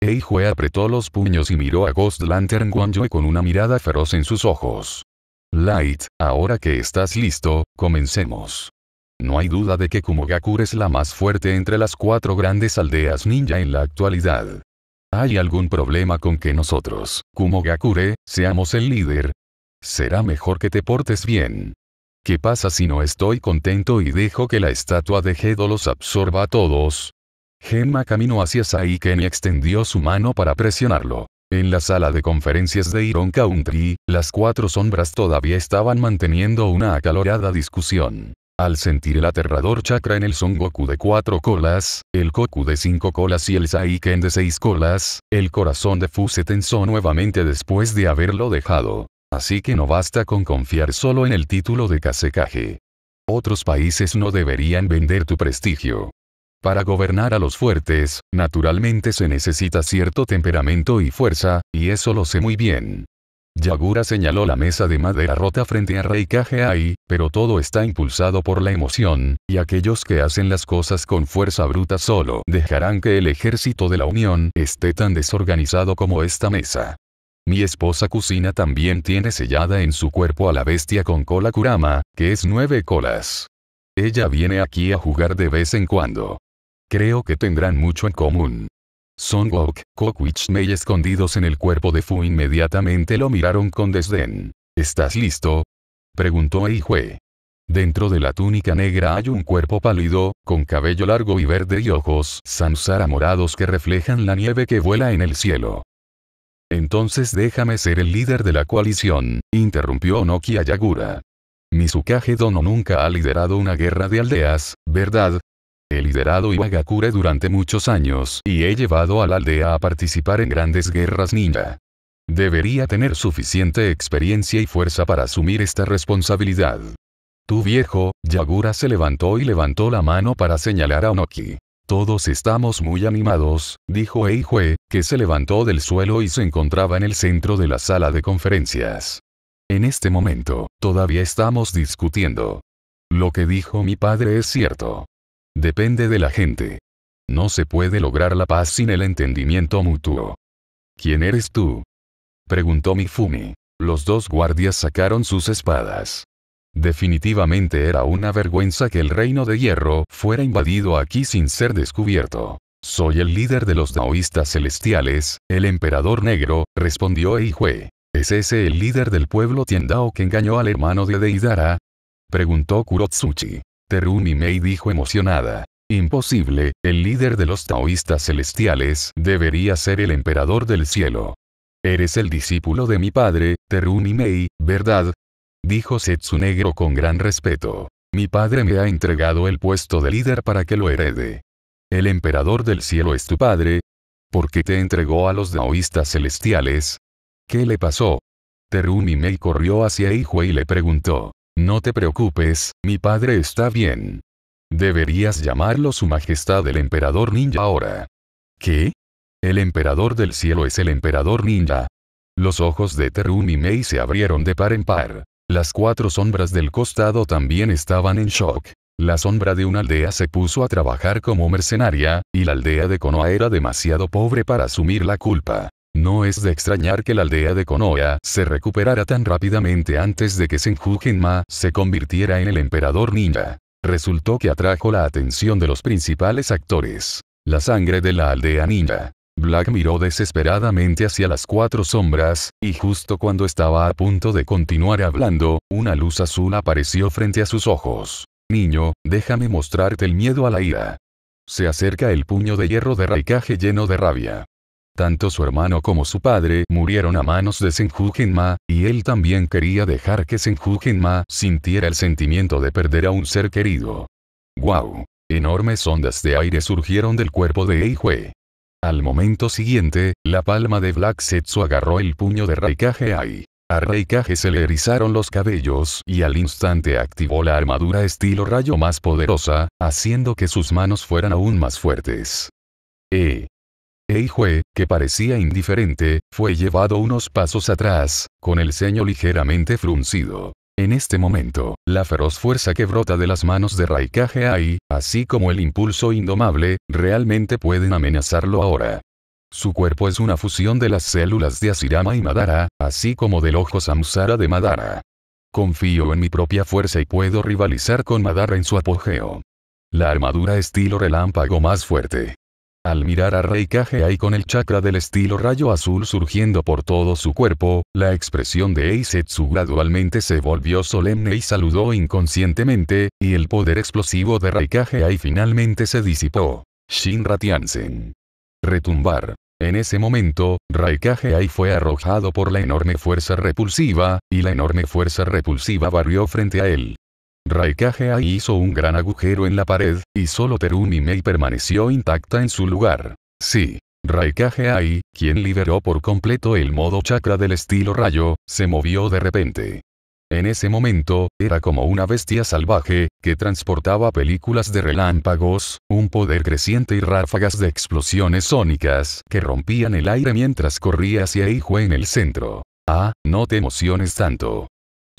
Eijue apretó los puños y miró a Ghost Lantern Guan-Yue con una mirada feroz en sus ojos. Light, ahora que estás listo, comencemos. No hay duda de que Kumogakure es la más fuerte entre las cuatro grandes aldeas ninja en la actualidad. ¿Hay algún problema con que nosotros, Kumogakure, seamos el líder? Será mejor que te portes bien. ¿Qué pasa si no estoy contento y dejo que la estatua de Gedo los absorba a todos? Gemma caminó hacia Saiken y extendió su mano para presionarlo. En la sala de conferencias de Iron Country, las cuatro sombras todavía estaban manteniendo una acalorada discusión. Al sentir el aterrador chakra en el Son Goku de cuatro colas, el Goku de cinco colas y el Saiken de seis colas, el corazón de Fu se tensó nuevamente después de haberlo dejado. Así que no basta con confiar solo en el título de Kasekage. Otros países no deberían vender tu prestigio. Para gobernar a los fuertes, naturalmente se necesita cierto temperamento y fuerza, y eso lo sé muy bien. Yagura señaló la mesa de madera rota frente a Reikage ahí, pero todo está impulsado por la emoción, y aquellos que hacen las cosas con fuerza bruta solo dejarán que el ejército de la Unión esté tan desorganizado como esta mesa. Mi esposa Kusina también tiene sellada en su cuerpo a la bestia con cola Kurama, que es nueve colas. Ella viene aquí a jugar de vez en cuando. Creo que tendrán mucho en común. Son Wok, me y escondidos en el cuerpo de Fu inmediatamente lo miraron con desdén. ¿Estás listo? Preguntó Eihue. Dentro de la túnica negra hay un cuerpo pálido, con cabello largo y verde y ojos samsara morados que reflejan la nieve que vuela en el cielo. Entonces déjame ser el líder de la coalición, interrumpió Onoki Ayagura. Mizukage Dono nunca ha liderado una guerra de aldeas, ¿verdad? He liderado Iwagakure durante muchos años y he llevado a la aldea a participar en grandes guerras ninja. Debería tener suficiente experiencia y fuerza para asumir esta responsabilidad. Tu viejo, Yagura se levantó y levantó la mano para señalar a Onoki. Todos estamos muy animados, dijo Eijue, que se levantó del suelo y se encontraba en el centro de la sala de conferencias. En este momento, todavía estamos discutiendo. Lo que dijo mi padre es cierto. Depende de la gente. No se puede lograr la paz sin el entendimiento mutuo. ¿Quién eres tú? preguntó Mifumi. Los dos guardias sacaron sus espadas. Definitivamente era una vergüenza que el reino de hierro fuera invadido aquí sin ser descubierto. Soy el líder de los taoístas celestiales, el emperador negro, respondió Eijue. ¿Es ese el líder del pueblo Tiendao que engañó al hermano de Deidara? preguntó Kurotsuchi. Terunimei dijo emocionada. Imposible, el líder de los taoístas celestiales debería ser el emperador del cielo. Eres el discípulo de mi padre, Terunimei, ¿verdad? Dijo Setsu Negro con gran respeto. Mi padre me ha entregado el puesto de líder para que lo herede. El emperador del cielo es tu padre. ¿Por qué te entregó a los taoístas celestiales? ¿Qué le pasó? Terunimei corrió hacia Ijue y le preguntó. No te preocupes, mi padre está bien. Deberías llamarlo Su Majestad el Emperador Ninja ahora. ¿Qué? El Emperador del Cielo es el Emperador Ninja. Los ojos de y Mei se abrieron de par en par. Las cuatro sombras del costado también estaban en shock. La sombra de una aldea se puso a trabajar como mercenaria, y la aldea de Konoha era demasiado pobre para asumir la culpa. No es de extrañar que la aldea de Konoha se recuperara tan rápidamente antes de que Senju Genma se convirtiera en el emperador ninja. Resultó que atrajo la atención de los principales actores. La sangre de la aldea ninja. Black miró desesperadamente hacia las cuatro sombras, y justo cuando estaba a punto de continuar hablando, una luz azul apareció frente a sus ojos. Niño, déjame mostrarte el miedo a la ira. Se acerca el puño de hierro de Raikage lleno de rabia. Tanto su hermano como su padre murieron a manos de Senjugenma, y él también quería dejar que Senjugenma sintiera el sentimiento de perder a un ser querido. ¡Guau! Enormes ondas de aire surgieron del cuerpo de Eijue. Al momento siguiente, la palma de Black Setsu agarró el puño de Raikage Ai. A Raikage se le erizaron los cabellos y al instante activó la armadura estilo rayo más poderosa, haciendo que sus manos fueran aún más fuertes. E. Eijue, que parecía indiferente, fue llevado unos pasos atrás, con el ceño ligeramente fruncido. En este momento, la feroz fuerza que brota de las manos de Raikage Ai, así como el impulso indomable, realmente pueden amenazarlo ahora. Su cuerpo es una fusión de las células de Asirama y Madara, así como del ojo Samsara de Madara. Confío en mi propia fuerza y puedo rivalizar con Madara en su apogeo. La armadura estilo relámpago más fuerte, al mirar a Rei con el chakra del estilo rayo azul surgiendo por todo su cuerpo, la expresión de Eisetsu gradualmente se volvió solemne y saludó inconscientemente, y el poder explosivo de Rei finalmente se disipó. Shinra Tiansen. Retumbar. En ese momento, Raikage fue arrojado por la enorme fuerza repulsiva, y la enorme fuerza repulsiva barrió frente a él. Raikage Ai hizo un gran agujero en la pared, y solo Terumi Mei permaneció intacta en su lugar. Sí. Raikage Ai, quien liberó por completo el modo chakra del estilo rayo, se movió de repente. En ese momento, era como una bestia salvaje, que transportaba películas de relámpagos, un poder creciente y ráfagas de explosiones sónicas que rompían el aire mientras corría hacia hijo en el centro. Ah, no te emociones tanto.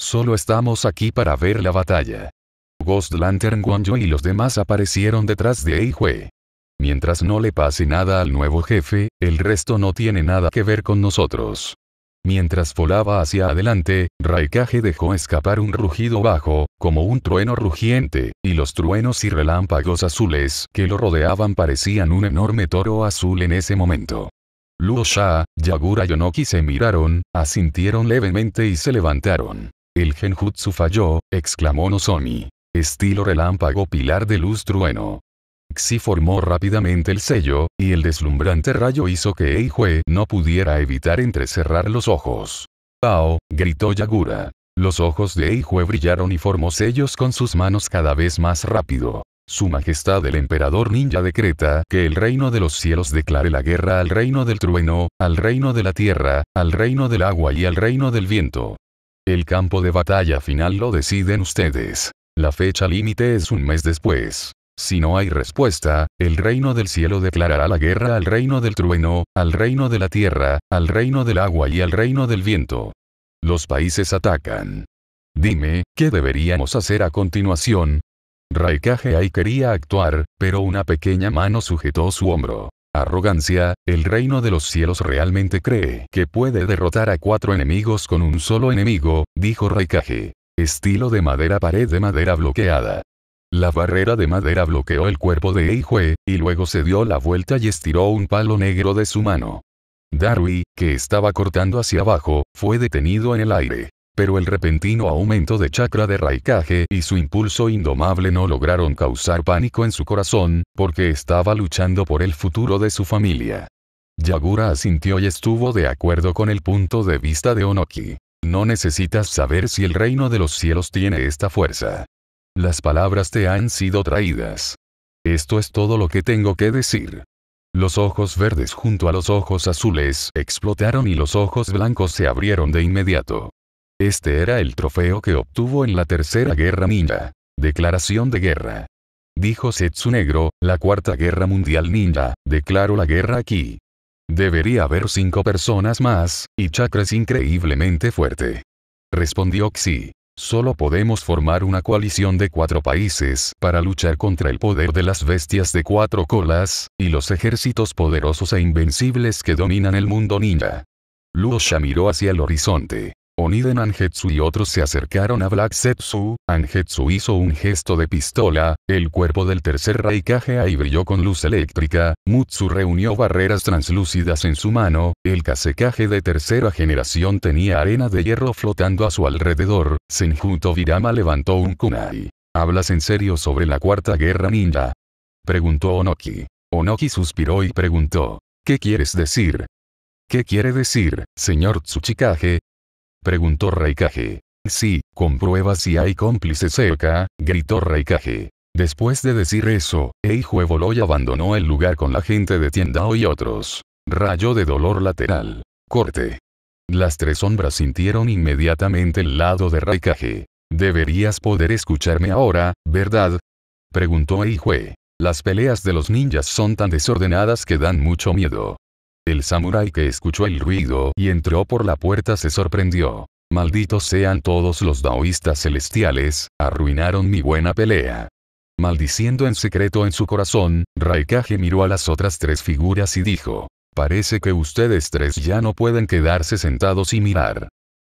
Solo estamos aquí para ver la batalla. Ghost Lantern Guanjo y los demás aparecieron detrás de Eijue. Mientras no le pase nada al nuevo jefe, el resto no tiene nada que ver con nosotros. Mientras volaba hacia adelante, Raikage dejó escapar un rugido bajo, como un trueno rugiente, y los truenos y relámpagos azules que lo rodeaban parecían un enorme toro azul en ese momento. Luo Sha, Yagura y Onoki se miraron, asintieron levemente y se levantaron. El genjutsu falló, exclamó Nozomi. Estilo relámpago pilar de luz trueno. Xi formó rápidamente el sello, y el deslumbrante rayo hizo que Eihue no pudiera evitar entrecerrar los ojos. Pao, gritó Yagura. Los ojos de Eihue brillaron y formó sellos con sus manos cada vez más rápido. Su Majestad el Emperador Ninja decreta que el reino de los cielos declare la guerra al reino del trueno, al reino de la tierra, al reino del agua y al reino del viento. El campo de batalla final lo deciden ustedes. La fecha límite es un mes después. Si no hay respuesta, el reino del cielo declarará la guerra al reino del trueno, al reino de la tierra, al reino del agua y al reino del viento. Los países atacan. Dime, ¿qué deberíamos hacer a continuación? Raikage quería actuar, pero una pequeña mano sujetó su hombro arrogancia, el reino de los cielos realmente cree que puede derrotar a cuatro enemigos con un solo enemigo, dijo Raikage. Estilo de madera pared de madera bloqueada. La barrera de madera bloqueó el cuerpo de Eijue, y luego se dio la vuelta y estiró un palo negro de su mano. Darui, que estaba cortando hacia abajo, fue detenido en el aire. Pero el repentino aumento de chakra de Raikage y su impulso indomable no lograron causar pánico en su corazón, porque estaba luchando por el futuro de su familia. Yagura asintió y estuvo de acuerdo con el punto de vista de Onoki. No necesitas saber si el reino de los cielos tiene esta fuerza. Las palabras te han sido traídas. Esto es todo lo que tengo que decir. Los ojos verdes junto a los ojos azules explotaron y los ojos blancos se abrieron de inmediato. Este era el trofeo que obtuvo en la Tercera Guerra Ninja. Declaración de guerra. Dijo Setsu Negro, la Cuarta Guerra Mundial Ninja, declaro la guerra aquí. Debería haber cinco personas más, y Chakra es increíblemente fuerte. Respondió Xi. Solo podemos formar una coalición de cuatro países para luchar contra el poder de las bestias de cuatro colas, y los ejércitos poderosos e invencibles que dominan el mundo ninja. Luo miró hacia el horizonte. Oniden Anjetsu y otros se acercaron a Black Setsu, Anjetsu hizo un gesto de pistola, el cuerpo del tercer Raikage ahí brilló con luz eléctrica, Mutsu reunió barreras translúcidas en su mano, el Kasekage de tercera generación tenía arena de hierro flotando a su alrededor, Senjuto Virama levantó un kunai. ¿Hablas en serio sobre la cuarta guerra ninja? Preguntó Onoki. Onoki suspiró y preguntó. ¿Qué quieres decir? ¿Qué quiere decir, señor Tsuchikage? preguntó Raikage. Sí, comprueba si hay cómplices cerca, gritó Raikage. Después de decir eso, voló y abandonó el lugar con la gente de tienda y otros. Rayo de dolor lateral. Corte. Las tres sombras sintieron inmediatamente el lado de Raikage. Deberías poder escucharme ahora, ¿verdad? Preguntó Eijue. Las peleas de los ninjas son tan desordenadas que dan mucho miedo. El samurái que escuchó el ruido y entró por la puerta se sorprendió. Malditos sean todos los daoístas celestiales, arruinaron mi buena pelea. Maldiciendo en secreto en su corazón, Raikage miró a las otras tres figuras y dijo, Parece que ustedes tres ya no pueden quedarse sentados y mirar.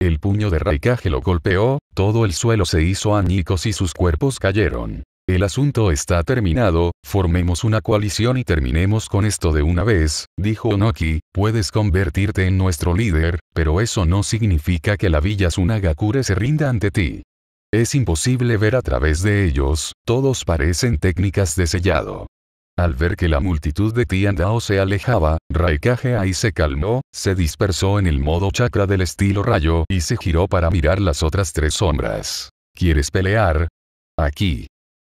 El puño de Raikage lo golpeó, todo el suelo se hizo añicos y sus cuerpos cayeron. El asunto está terminado, formemos una coalición y terminemos con esto de una vez, dijo Onoki, puedes convertirte en nuestro líder, pero eso no significa que la villa Sunagakure se rinda ante ti. Es imposible ver a través de ellos, todos parecen técnicas de sellado. Al ver que la multitud de Tiandao se alejaba, Raikage ahí se calmó, se dispersó en el modo chakra del estilo rayo y se giró para mirar las otras tres sombras. ¿Quieres pelear? Aquí.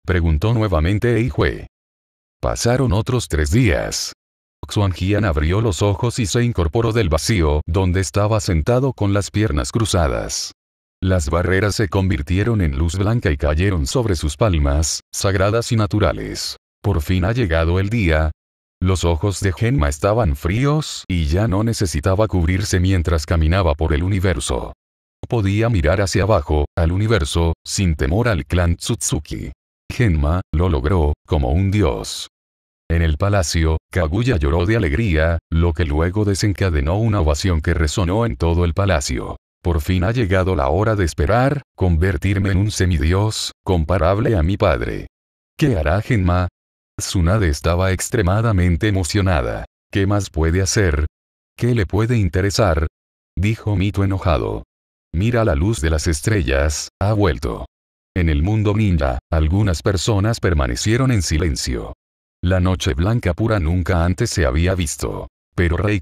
Preguntó nuevamente Ei-Hue. Pasaron otros tres días. Xuanjian abrió los ojos y se incorporó del vacío, donde estaba sentado con las piernas cruzadas. Las barreras se convirtieron en luz blanca y cayeron sobre sus palmas, sagradas y naturales. Por fin ha llegado el día. Los ojos de Genma estaban fríos y ya no necesitaba cubrirse mientras caminaba por el universo. Podía mirar hacia abajo, al universo, sin temor al clan Tsutsuki. Genma, lo logró, como un dios. En el palacio, Kaguya lloró de alegría, lo que luego desencadenó una ovación que resonó en todo el palacio. Por fin ha llegado la hora de esperar, convertirme en un semidios, comparable a mi padre. ¿Qué hará Genma? Tsunade estaba extremadamente emocionada. ¿Qué más puede hacer? ¿Qué le puede interesar? Dijo Mito enojado. Mira la luz de las estrellas, ha vuelto. En el mundo ninja, algunas personas permanecieron en silencio. La noche blanca pura nunca antes se había visto. Pero Rey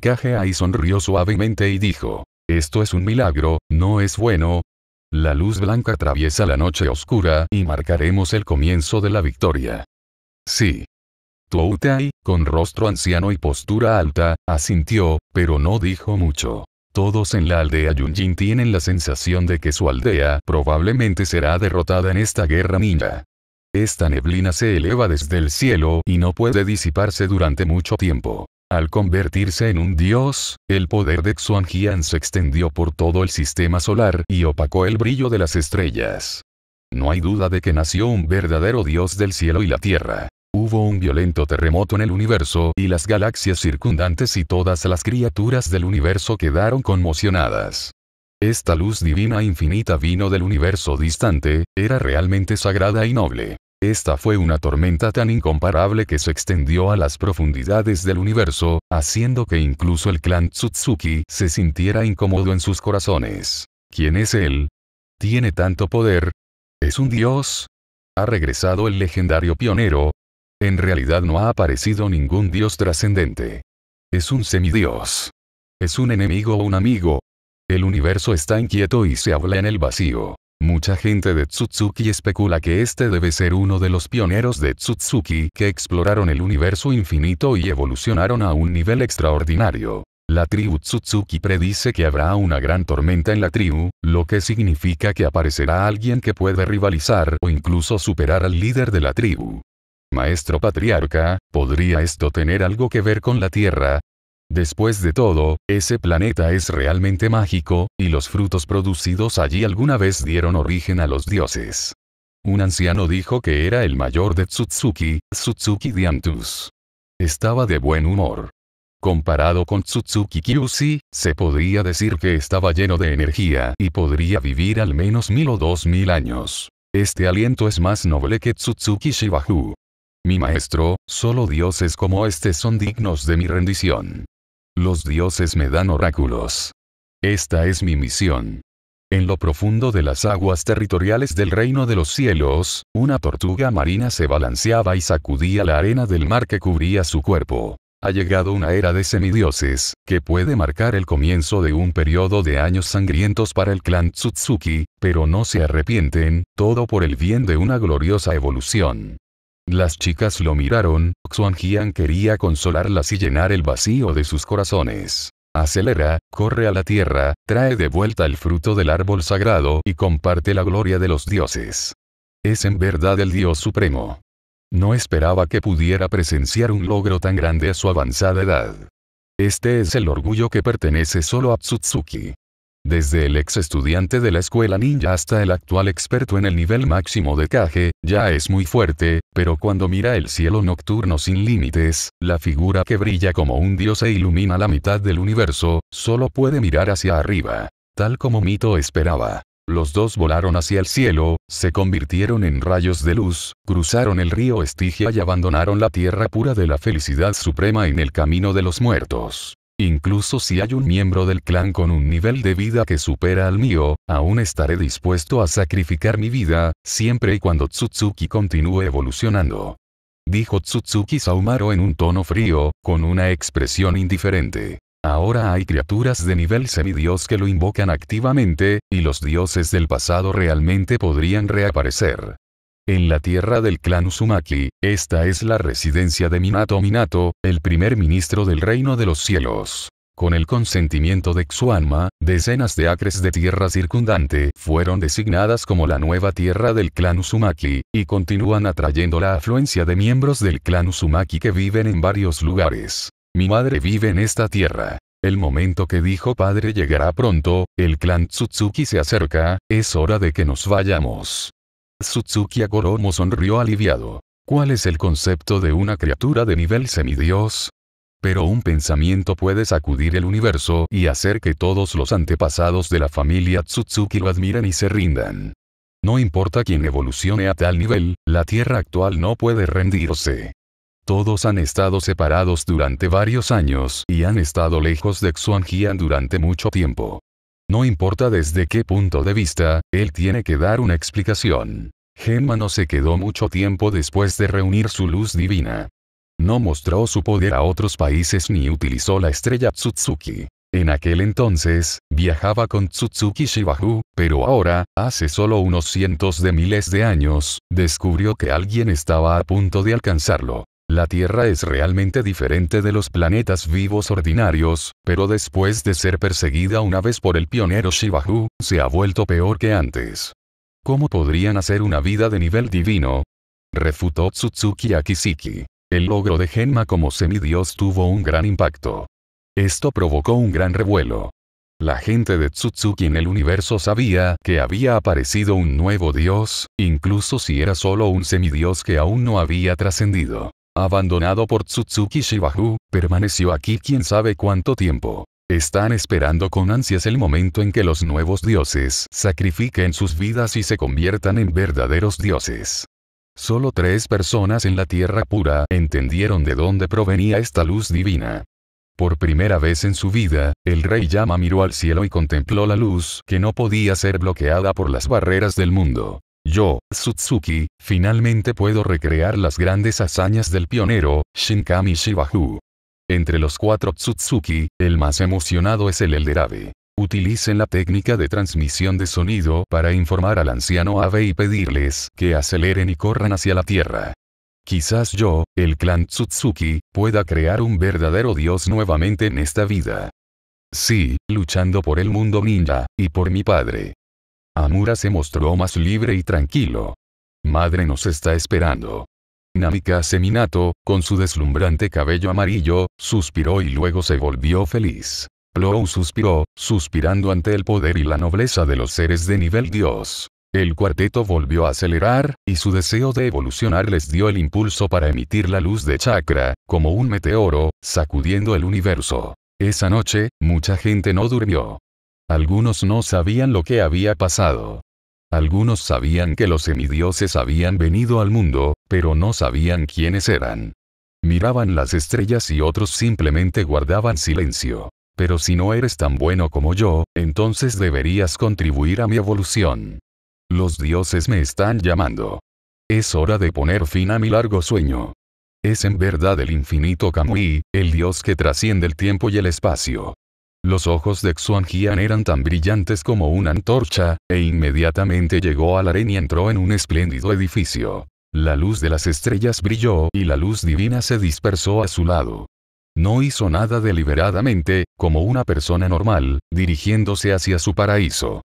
sonrió suavemente y dijo, esto es un milagro, no es bueno. La luz blanca atraviesa la noche oscura y marcaremos el comienzo de la victoria. Sí. Toutai, con rostro anciano y postura alta, asintió, pero no dijo mucho. Todos en la aldea Yunjin tienen la sensación de que su aldea probablemente será derrotada en esta guerra ninja. Esta neblina se eleva desde el cielo y no puede disiparse durante mucho tiempo. Al convertirse en un dios, el poder de Xuanjian se extendió por todo el sistema solar y opacó el brillo de las estrellas. No hay duda de que nació un verdadero dios del cielo y la tierra hubo un violento terremoto en el universo y las galaxias circundantes y todas las criaturas del universo quedaron conmocionadas. Esta luz divina infinita vino del universo distante, era realmente sagrada y noble. Esta fue una tormenta tan incomparable que se extendió a las profundidades del universo, haciendo que incluso el clan Tsutsuki se sintiera incómodo en sus corazones. ¿Quién es él? ¿Tiene tanto poder? ¿Es un dios? Ha regresado el legendario pionero, en realidad no ha aparecido ningún dios trascendente. Es un semidios. Es un enemigo o un amigo. El universo está inquieto y se habla en el vacío. Mucha gente de Tsutsuki especula que este debe ser uno de los pioneros de Tsutsuki que exploraron el universo infinito y evolucionaron a un nivel extraordinario. La tribu Tsutsuki predice que habrá una gran tormenta en la tribu, lo que significa que aparecerá alguien que puede rivalizar o incluso superar al líder de la tribu. Maestro patriarca, ¿podría esto tener algo que ver con la Tierra? Después de todo, ese planeta es realmente mágico, y los frutos producidos allí alguna vez dieron origen a los dioses. Un anciano dijo que era el mayor de Tsutsuki, Tsutsuki Diantus. Estaba de buen humor. Comparado con Tsutsuki Kyushi, se podría decir que estaba lleno de energía y podría vivir al menos mil o dos mil años. Este aliento es más noble que Tsutsuki Shibahu. Mi maestro, solo dioses como este son dignos de mi rendición. Los dioses me dan oráculos. Esta es mi misión. En lo profundo de las aguas territoriales del reino de los cielos, una tortuga marina se balanceaba y sacudía la arena del mar que cubría su cuerpo. Ha llegado una era de semidioses, que puede marcar el comienzo de un periodo de años sangrientos para el clan Tsutsuki, pero no se arrepienten, todo por el bien de una gloriosa evolución. Las chicas lo miraron, Xuanjian quería consolarlas y llenar el vacío de sus corazones. Acelera, corre a la tierra, trae de vuelta el fruto del árbol sagrado y comparte la gloria de los dioses. Es en verdad el Dios Supremo. No esperaba que pudiera presenciar un logro tan grande a su avanzada edad. Este es el orgullo que pertenece solo a Tsutsuki. Desde el ex estudiante de la escuela ninja hasta el actual experto en el nivel máximo de Kage, ya es muy fuerte, pero cuando mira el cielo nocturno sin límites, la figura que brilla como un dios e ilumina la mitad del universo, solo puede mirar hacia arriba. Tal como Mito esperaba. Los dos volaron hacia el cielo, se convirtieron en rayos de luz, cruzaron el río Estigia y abandonaron la tierra pura de la felicidad suprema en el camino de los muertos. Incluso si hay un miembro del clan con un nivel de vida que supera al mío, aún estaré dispuesto a sacrificar mi vida, siempre y cuando Tsutsuki continúe evolucionando. Dijo Tsutsuki Saumaro en un tono frío, con una expresión indiferente. Ahora hay criaturas de nivel semidios que lo invocan activamente, y los dioses del pasado realmente podrían reaparecer en la tierra del clan Uzumaki, esta es la residencia de Minato Minato, el primer ministro del reino de los cielos. Con el consentimiento de Xuanma, decenas de acres de tierra circundante fueron designadas como la nueva tierra del clan Uzumaki, y continúan atrayendo la afluencia de miembros del clan Uzumaki que viven en varios lugares. Mi madre vive en esta tierra. El momento que dijo padre llegará pronto, el clan Tsutsuki se acerca, es hora de que nos vayamos. Tsutsuki Agoromo sonrió aliviado. ¿Cuál es el concepto de una criatura de nivel semidios? Pero un pensamiento puede sacudir el universo y hacer que todos los antepasados de la familia Tsutsuki lo admiren y se rindan. No importa quién evolucione a tal nivel, la Tierra actual no puede rendirse. Todos han estado separados durante varios años y han estado lejos de Xuanjian durante mucho tiempo. No importa desde qué punto de vista, él tiene que dar una explicación. Genma no se quedó mucho tiempo después de reunir su luz divina. No mostró su poder a otros países ni utilizó la estrella Tsutsuki. En aquel entonces, viajaba con Tsutsuki Shibahu, pero ahora, hace solo unos cientos de miles de años, descubrió que alguien estaba a punto de alcanzarlo. La Tierra es realmente diferente de los planetas vivos ordinarios, pero después de ser perseguida una vez por el pionero Shibahu, se ha vuelto peor que antes. ¿Cómo podrían hacer una vida de nivel divino? Refutó Tsutsuki Akisiki. El logro de Genma como semidios tuvo un gran impacto. Esto provocó un gran revuelo. La gente de Tsutsuki en el universo sabía que había aparecido un nuevo dios, incluso si era solo un semidios que aún no había trascendido abandonado por Tsutsuki Shibahu, permaneció aquí quién sabe cuánto tiempo. Están esperando con ansias el momento en que los nuevos dioses sacrifiquen sus vidas y se conviertan en verdaderos dioses. Solo tres personas en la tierra pura entendieron de dónde provenía esta luz divina. Por primera vez en su vida, el rey Yama miró al cielo y contempló la luz que no podía ser bloqueada por las barreras del mundo. Yo, Tsutsuki, finalmente puedo recrear las grandes hazañas del pionero, Shinkami Shibahu. Entre los cuatro Tsutsuki, el más emocionado es el Elderabe. Utilicen la técnica de transmisión de sonido para informar al anciano ave y pedirles que aceleren y corran hacia la tierra. Quizás yo, el clan Tsutsuki, pueda crear un verdadero dios nuevamente en esta vida. Sí, luchando por el mundo ninja, y por mi padre. Amura se mostró más libre y tranquilo. Madre nos está esperando. Namika Seminato, con su deslumbrante cabello amarillo, suspiró y luego se volvió feliz. Plou suspiró, suspirando ante el poder y la nobleza de los seres de nivel dios. El cuarteto volvió a acelerar, y su deseo de evolucionar les dio el impulso para emitir la luz de chakra, como un meteoro, sacudiendo el universo. Esa noche, mucha gente no durmió. Algunos no sabían lo que había pasado. Algunos sabían que los semidioses habían venido al mundo, pero no sabían quiénes eran. Miraban las estrellas y otros simplemente guardaban silencio. Pero si no eres tan bueno como yo, entonces deberías contribuir a mi evolución. Los dioses me están llamando. Es hora de poner fin a mi largo sueño. Es en verdad el infinito Kamui, el dios que trasciende el tiempo y el espacio. Los ojos de Xuan Jian eran tan brillantes como una antorcha, e inmediatamente llegó al arena y entró en un espléndido edificio. La luz de las estrellas brilló y la luz divina se dispersó a su lado. No hizo nada deliberadamente, como una persona normal, dirigiéndose hacia su paraíso.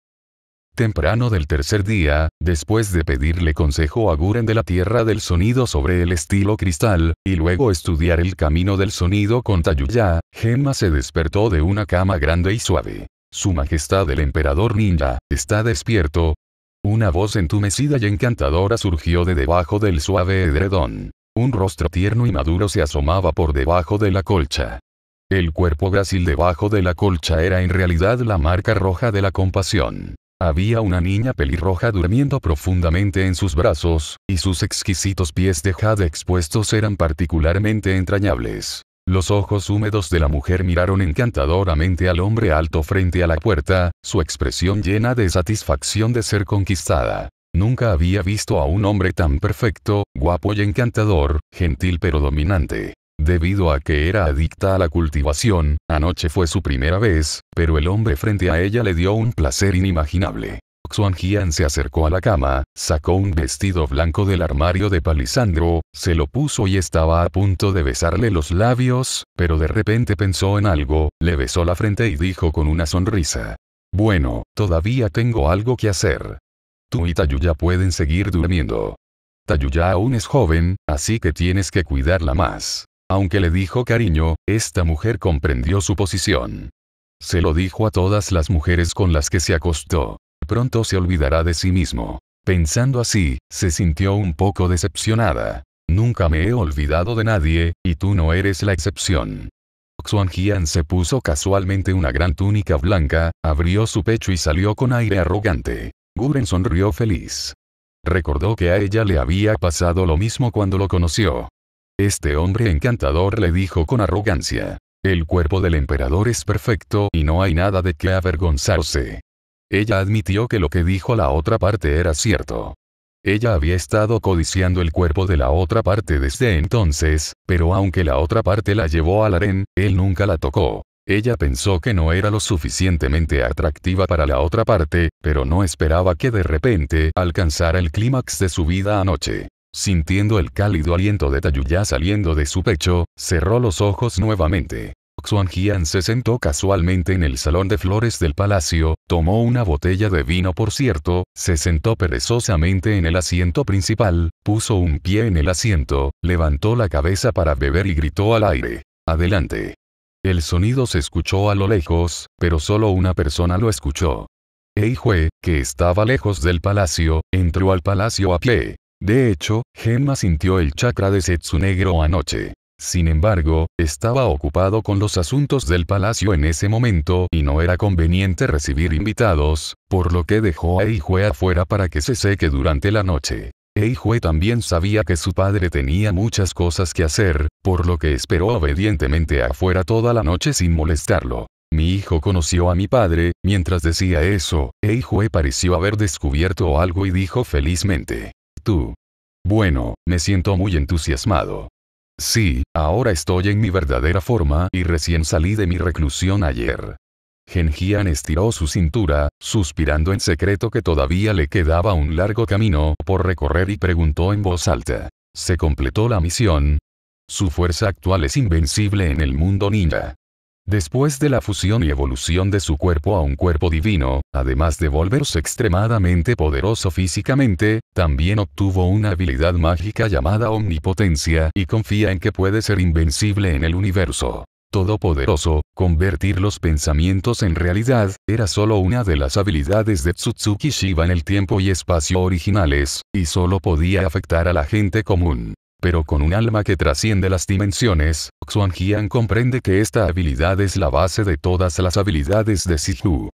Temprano del tercer día, después de pedirle consejo a Guren de la Tierra del Sonido sobre el estilo cristal, y luego estudiar el camino del sonido con Tayuya, Gemma se despertó de una cama grande y suave. Su Majestad el Emperador Ninja, está despierto. Una voz entumecida y encantadora surgió de debajo del suave edredón. Un rostro tierno y maduro se asomaba por debajo de la colcha. El cuerpo grácil debajo de la colcha era en realidad la marca roja de la compasión. Había una niña pelirroja durmiendo profundamente en sus brazos, y sus exquisitos pies de jade expuestos eran particularmente entrañables. Los ojos húmedos de la mujer miraron encantadoramente al hombre alto frente a la puerta, su expresión llena de satisfacción de ser conquistada. Nunca había visto a un hombre tan perfecto, guapo y encantador, gentil pero dominante. Debido a que era adicta a la cultivación, anoche fue su primera vez, pero el hombre frente a ella le dio un placer inimaginable. Xuan Jian se acercó a la cama, sacó un vestido blanco del armario de Palisandro, se lo puso y estaba a punto de besarle los labios, pero de repente pensó en algo, le besó la frente y dijo con una sonrisa. Bueno, todavía tengo algo que hacer. Tú y Tayuya pueden seguir durmiendo. Tayuya aún es joven, así que tienes que cuidarla más. Aunque le dijo cariño, esta mujer comprendió su posición. Se lo dijo a todas las mujeres con las que se acostó. Pronto se olvidará de sí mismo. Pensando así, se sintió un poco decepcionada. Nunca me he olvidado de nadie, y tú no eres la excepción. Xuan Jian se puso casualmente una gran túnica blanca, abrió su pecho y salió con aire arrogante. Guren sonrió feliz. Recordó que a ella le había pasado lo mismo cuando lo conoció. Este hombre encantador le dijo con arrogancia. El cuerpo del emperador es perfecto y no hay nada de qué avergonzarse. Ella admitió que lo que dijo la otra parte era cierto. Ella había estado codiciando el cuerpo de la otra parte desde entonces, pero aunque la otra parte la llevó al harén, él nunca la tocó. Ella pensó que no era lo suficientemente atractiva para la otra parte, pero no esperaba que de repente alcanzara el clímax de su vida anoche. Sintiendo el cálido aliento de Tayuya saliendo de su pecho, cerró los ojos nuevamente. Xuan se sentó casualmente en el salón de flores del palacio, tomó una botella de vino por cierto, se sentó perezosamente en el asiento principal, puso un pie en el asiento, levantó la cabeza para beber y gritó al aire. Adelante. El sonido se escuchó a lo lejos, pero solo una persona lo escuchó. Eijue, que estaba lejos del palacio, entró al palacio a pie. De hecho, Gemma sintió el chakra de Setsu negro anoche. Sin embargo, estaba ocupado con los asuntos del palacio en ese momento y no era conveniente recibir invitados, por lo que dejó a Eijue afuera para que se seque durante la noche. Eijue también sabía que su padre tenía muchas cosas que hacer, por lo que esperó obedientemente afuera toda la noche sin molestarlo. Mi hijo conoció a mi padre, mientras decía eso, Eijue pareció haber descubierto algo y dijo felizmente. Tú. Bueno, me siento muy entusiasmado. Sí, ahora estoy en mi verdadera forma y recién salí de mi reclusión ayer. Genjian estiró su cintura, suspirando en secreto que todavía le quedaba un largo camino por recorrer y preguntó en voz alta. ¿Se completó la misión? Su fuerza actual es invencible en el mundo ninja. Después de la fusión y evolución de su cuerpo a un cuerpo divino, además de volverse extremadamente poderoso físicamente, también obtuvo una habilidad mágica llamada omnipotencia y confía en que puede ser invencible en el universo. Todopoderoso, convertir los pensamientos en realidad, era solo una de las habilidades de Tsutsuki Shiba en el tiempo y espacio originales, y solo podía afectar a la gente común pero con un alma que trasciende las dimensiones, Xuan Jian comprende que esta habilidad es la base de todas las habilidades de Siju.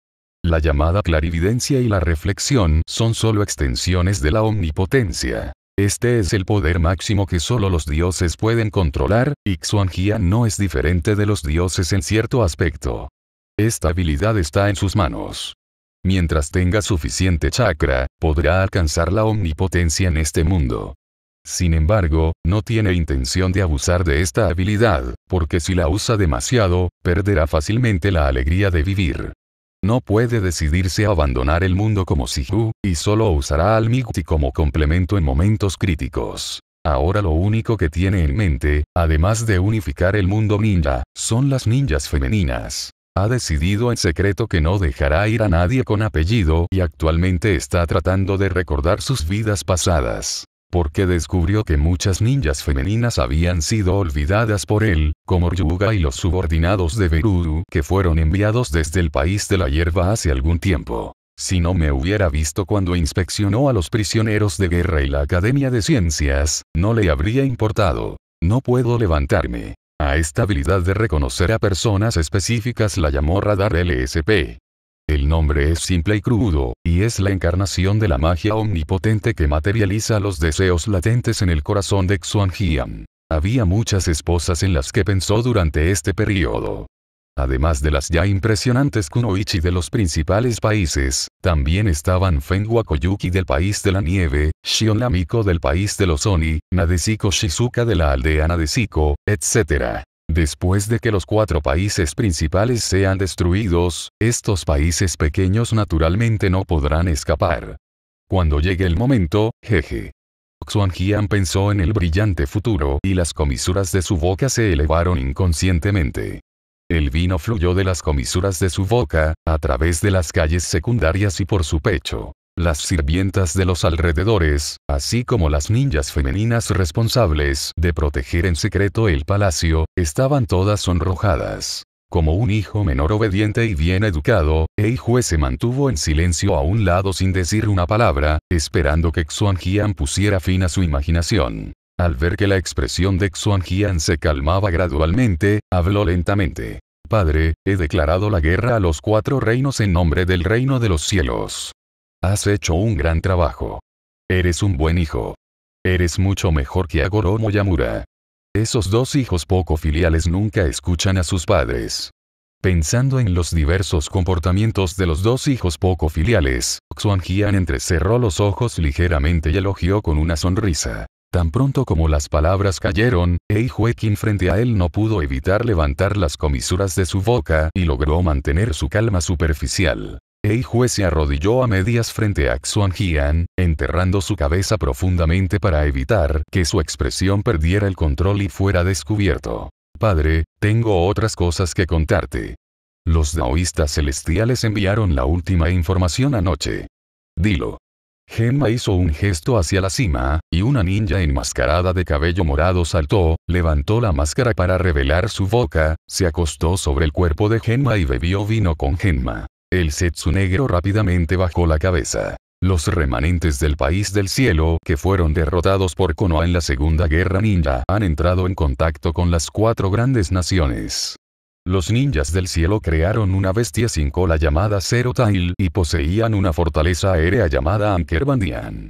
La llamada clarividencia y la reflexión son solo extensiones de la omnipotencia. Este es el poder máximo que solo los dioses pueden controlar, y Xuan Jian no es diferente de los dioses en cierto aspecto. Esta habilidad está en sus manos. Mientras tenga suficiente chakra, podrá alcanzar la omnipotencia en este mundo. Sin embargo, no tiene intención de abusar de esta habilidad, porque si la usa demasiado, perderá fácilmente la alegría de vivir. No puede decidirse a abandonar el mundo como Sihu y solo usará al Miguti como complemento en momentos críticos. Ahora lo único que tiene en mente, además de unificar el mundo ninja, son las ninjas femeninas. Ha decidido en secreto que no dejará ir a nadie con apellido y actualmente está tratando de recordar sus vidas pasadas porque descubrió que muchas ninjas femeninas habían sido olvidadas por él, como Ryuga y los subordinados de Berudu que fueron enviados desde el país de la hierba hace algún tiempo. Si no me hubiera visto cuando inspeccionó a los prisioneros de guerra y la Academia de Ciencias, no le habría importado. No puedo levantarme. A esta habilidad de reconocer a personas específicas la llamó radar LSP. El nombre es simple y crudo, y es la encarnación de la magia omnipotente que materializa los deseos latentes en el corazón de Xuanjian. Había muchas esposas en las que pensó durante este periodo. Además de las ya impresionantes kunoichi de los principales países, también estaban Feng Koyuki del país de la nieve, Shion del país de los Oni, Nadesiko Shizuka de la aldea Nadesiko, etc. Después de que los cuatro países principales sean destruidos, estos países pequeños naturalmente no podrán escapar. Cuando llegue el momento, jeje. Xuanjian pensó en el brillante futuro y las comisuras de su boca se elevaron inconscientemente. El vino fluyó de las comisuras de su boca, a través de las calles secundarias y por su pecho. Las sirvientas de los alrededores, así como las ninjas femeninas responsables de proteger en secreto el palacio, estaban todas sonrojadas. Como un hijo menor obediente y bien educado, Eijue se mantuvo en silencio a un lado sin decir una palabra, esperando que Xuanjian pusiera fin a su imaginación. Al ver que la expresión de Xuanjian se calmaba gradualmente, habló lentamente. Padre, he declarado la guerra a los cuatro reinos en nombre del reino de los cielos. Has hecho un gran trabajo. Eres un buen hijo. Eres mucho mejor que Agoromo Yamura. Esos dos hijos poco filiales nunca escuchan a sus padres. Pensando en los diversos comportamientos de los dos hijos poco filiales, Xuan Jian entrecerró los ojos ligeramente y elogió con una sonrisa. Tan pronto como las palabras cayeron, Ei Huequín frente a él no pudo evitar levantar las comisuras de su boca y logró mantener su calma superficial juez se arrodilló a medias frente a Xuanjian, enterrando su cabeza profundamente para evitar que su expresión perdiera el control y fuera descubierto. Padre, tengo otras cosas que contarte. Los daoístas celestiales enviaron la última información anoche. Dilo. Genma hizo un gesto hacia la cima, y una ninja enmascarada de cabello morado saltó, levantó la máscara para revelar su boca, se acostó sobre el cuerpo de Genma y bebió vino con Genma. El Setsu negro rápidamente bajó la cabeza. Los remanentes del país del cielo que fueron derrotados por Konoha en la Segunda Guerra Ninja han entrado en contacto con las cuatro grandes naciones. Los ninjas del cielo crearon una bestia sin cola llamada Zero Tail y poseían una fortaleza aérea llamada Ankerbandian.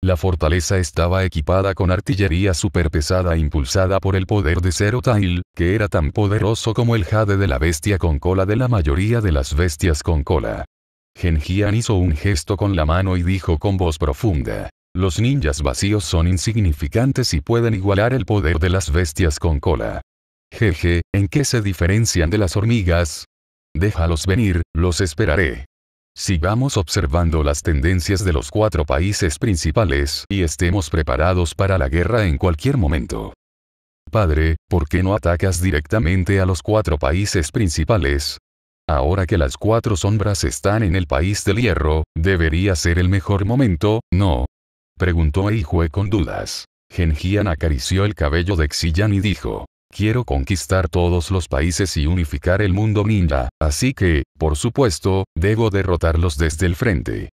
La fortaleza estaba equipada con artillería superpesada impulsada por el poder de Zero Tail, que era tan poderoso como el jade de la bestia con cola de la mayoría de las bestias con cola. Genjian hizo un gesto con la mano y dijo con voz profunda. Los ninjas vacíos son insignificantes y pueden igualar el poder de las bestias con cola. Jeje, ¿en qué se diferencian de las hormigas? Déjalos venir, los esperaré. Si vamos observando las tendencias de los cuatro países principales y estemos preparados para la guerra en cualquier momento. Padre, ¿por qué no atacas directamente a los cuatro países principales? Ahora que las cuatro sombras están en el país del hierro, debería ser el mejor momento, ¿no? Preguntó Eijue con dudas. Genjian acarició el cabello de Xiyan y dijo, Quiero conquistar todos los países y unificar el mundo ninja, así que, por supuesto, debo derrotarlos desde el frente.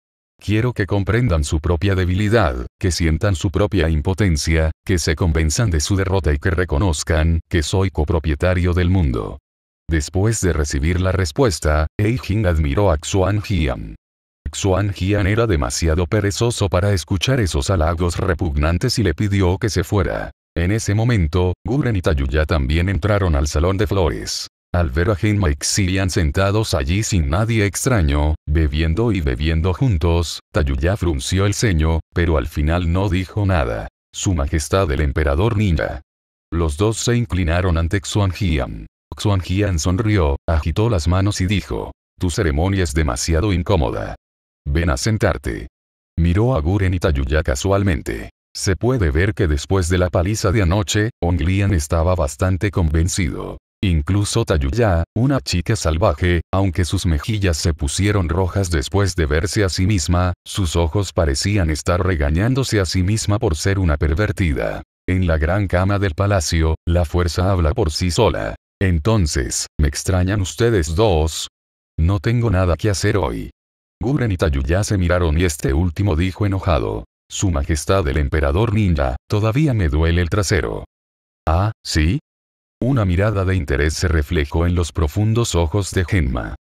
Quiero que comprendan su propia debilidad, que sientan su propia impotencia, que se convenzan de su derrota y que reconozcan que soy copropietario del mundo. Después de recibir la respuesta, Eijin admiró a Xuan Jian. Xuan Jian era demasiado perezoso para escuchar esos halagos repugnantes y le pidió que se fuera. En ese momento, Guren y Tayuya también entraron al salón de flores. Al ver a Genma y Xilian sentados allí sin nadie extraño, bebiendo y bebiendo juntos, Tayuya frunció el ceño, pero al final no dijo nada. Su Majestad el Emperador Ninja. Los dos se inclinaron ante Xuanjian. Xuanjian sonrió, agitó las manos y dijo, tu ceremonia es demasiado incómoda. Ven a sentarte. Miró a Guren y Tayuya casualmente. Se puede ver que después de la paliza de anoche, Onglian estaba bastante convencido. Incluso Tayuya, una chica salvaje, aunque sus mejillas se pusieron rojas después de verse a sí misma, sus ojos parecían estar regañándose a sí misma por ser una pervertida. En la gran cama del palacio, la fuerza habla por sí sola. Entonces, ¿me extrañan ustedes dos? No tengo nada que hacer hoy. Guren y Tayuya se miraron y este último dijo enojado. Su Majestad el Emperador Ninja, todavía me duele el trasero. Ah, ¿sí? Una mirada de interés se reflejó en los profundos ojos de Genma.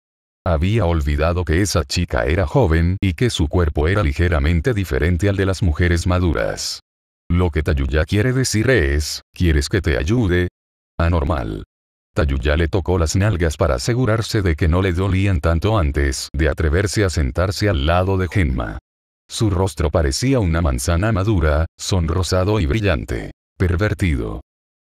Había olvidado que esa chica era joven y que su cuerpo era ligeramente diferente al de las mujeres maduras. Lo que Tayuya quiere decir es, ¿quieres que te ayude? Anormal. Tayuya le tocó las nalgas para asegurarse de que no le dolían tanto antes de atreverse a sentarse al lado de Genma. Su rostro parecía una manzana madura, sonrosado y brillante. Pervertido.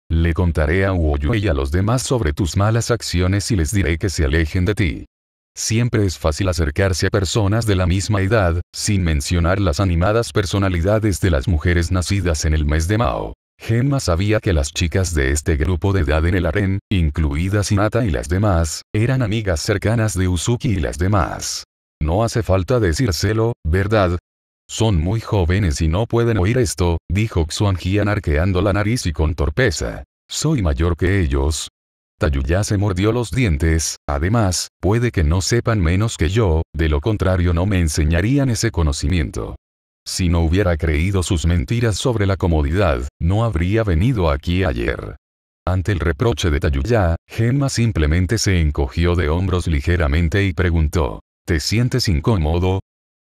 Le contaré a Uoyu y a los demás sobre tus malas acciones y les diré que se alejen de ti. Siempre es fácil acercarse a personas de la misma edad, sin mencionar las animadas personalidades de las mujeres nacidas en el mes de Mao. Gemma sabía que las chicas de este grupo de edad en el aren, incluidas Inata y las demás, eran amigas cercanas de Uzuki y las demás. No hace falta decírselo, ¿verdad? Son muy jóvenes y no pueden oír esto, dijo Xuan Jian arqueando la nariz y con torpeza. Soy mayor que ellos. Tayuya se mordió los dientes, además, puede que no sepan menos que yo, de lo contrario no me enseñarían ese conocimiento. Si no hubiera creído sus mentiras sobre la comodidad, no habría venido aquí ayer. Ante el reproche de Tayuya, Gemma simplemente se encogió de hombros ligeramente y preguntó, ¿Te sientes incómodo?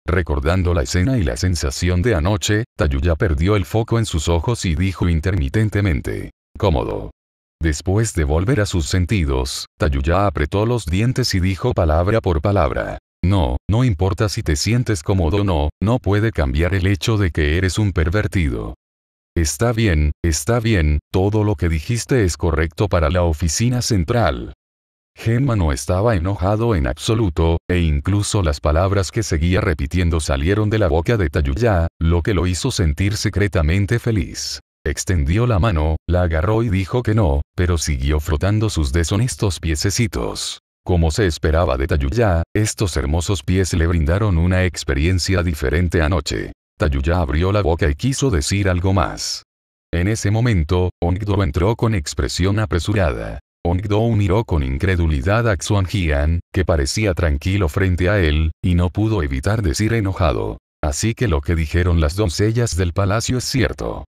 Recordando la escena y la sensación de anoche, Tayuya perdió el foco en sus ojos y dijo intermitentemente, cómodo. Después de volver a sus sentidos, Tayuya apretó los dientes y dijo palabra por palabra. No, no importa si te sientes cómodo o no, no puede cambiar el hecho de que eres un pervertido. Está bien, está bien, todo lo que dijiste es correcto para la oficina central. Gemma no estaba enojado en absoluto, e incluso las palabras que seguía repitiendo salieron de la boca de Tayuya, lo que lo hizo sentir secretamente feliz. Extendió la mano, la agarró y dijo que no, pero siguió frotando sus deshonestos piececitos. Como se esperaba de Tayuya, estos hermosos pies le brindaron una experiencia diferente anoche. Tayuya abrió la boca y quiso decir algo más. En ese momento, Ongdo entró con expresión apresurada. Ongdou miró con incredulidad a Xuan Jian, que parecía tranquilo frente a él, y no pudo evitar decir enojado. Así que lo que dijeron las doncellas del palacio es cierto.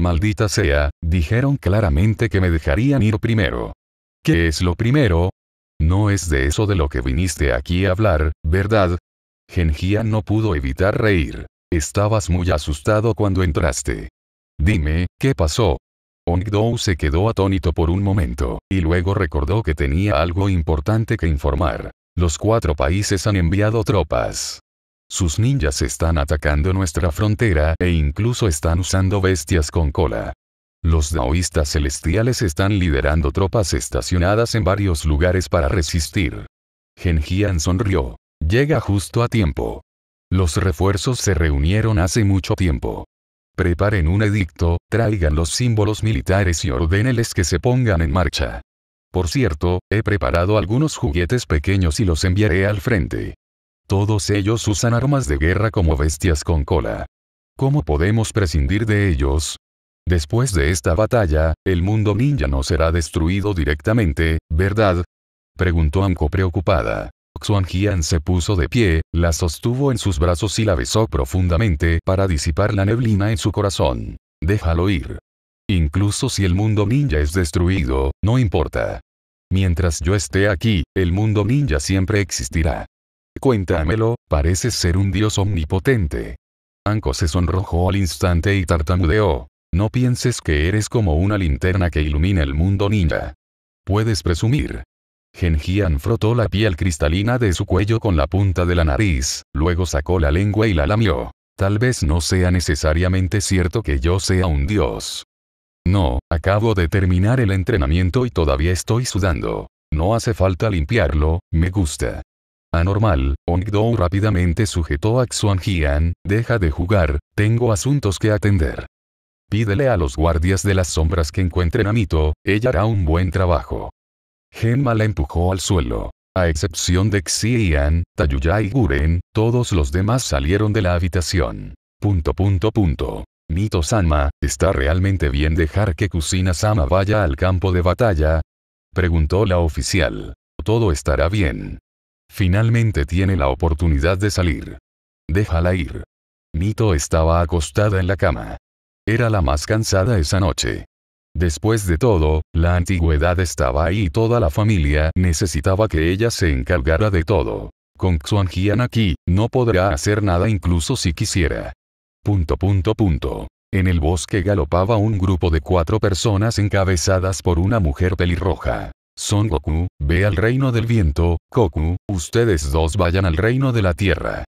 Maldita sea, dijeron claramente que me dejarían ir primero. ¿Qué es lo primero? No es de eso de lo que viniste aquí a hablar, ¿verdad? Genjian no pudo evitar reír. Estabas muy asustado cuando entraste. Dime, ¿qué pasó? Dou se quedó atónito por un momento, y luego recordó que tenía algo importante que informar. Los cuatro países han enviado tropas. Sus ninjas están atacando nuestra frontera e incluso están usando bestias con cola. Los daoístas celestiales están liderando tropas estacionadas en varios lugares para resistir. Genjian sonrió. Llega justo a tiempo. Los refuerzos se reunieron hace mucho tiempo preparen un edicto, traigan los símbolos militares y ordéneles que se pongan en marcha. Por cierto, he preparado algunos juguetes pequeños y los enviaré al frente. Todos ellos usan armas de guerra como bestias con cola. ¿Cómo podemos prescindir de ellos? Después de esta batalla, el mundo ninja no será destruido directamente, ¿verdad? Preguntó Anko preocupada. Xuanjian se puso de pie, la sostuvo en sus brazos y la besó profundamente para disipar la neblina en su corazón. Déjalo ir. Incluso si el mundo ninja es destruido, no importa. Mientras yo esté aquí, el mundo ninja siempre existirá. Cuéntamelo, pareces ser un dios omnipotente. Anko se sonrojó al instante y tartamudeó. No pienses que eres como una linterna que ilumina el mundo ninja. Puedes presumir. Genjian frotó la piel cristalina de su cuello con la punta de la nariz, luego sacó la lengua y la lamió. Tal vez no sea necesariamente cierto que yo sea un dios. No, acabo de terminar el entrenamiento y todavía estoy sudando. No hace falta limpiarlo, me gusta. Anormal, Ongdou rápidamente sujetó a Xuanjian, deja de jugar, tengo asuntos que atender. Pídele a los guardias de las sombras que encuentren a Mito, ella hará un buen trabajo. Gemma la empujó al suelo. A excepción de Xian, Tayuya y Guren, todos los demás salieron de la habitación. Punto punto punto. mito sama ¿está realmente bien dejar que Kusina-sama vaya al campo de batalla? Preguntó la oficial. Todo estará bien. Finalmente tiene la oportunidad de salir. Déjala ir. Mito estaba acostada en la cama. Era la más cansada esa noche. Después de todo, la antigüedad estaba ahí y toda la familia necesitaba que ella se encargara de todo. Con Xuanjian aquí, no podrá hacer nada incluso si quisiera. Punto punto punto. En el bosque galopaba un grupo de cuatro personas encabezadas por una mujer pelirroja. Son Goku, ve al reino del viento, Goku, ustedes dos vayan al reino de la tierra.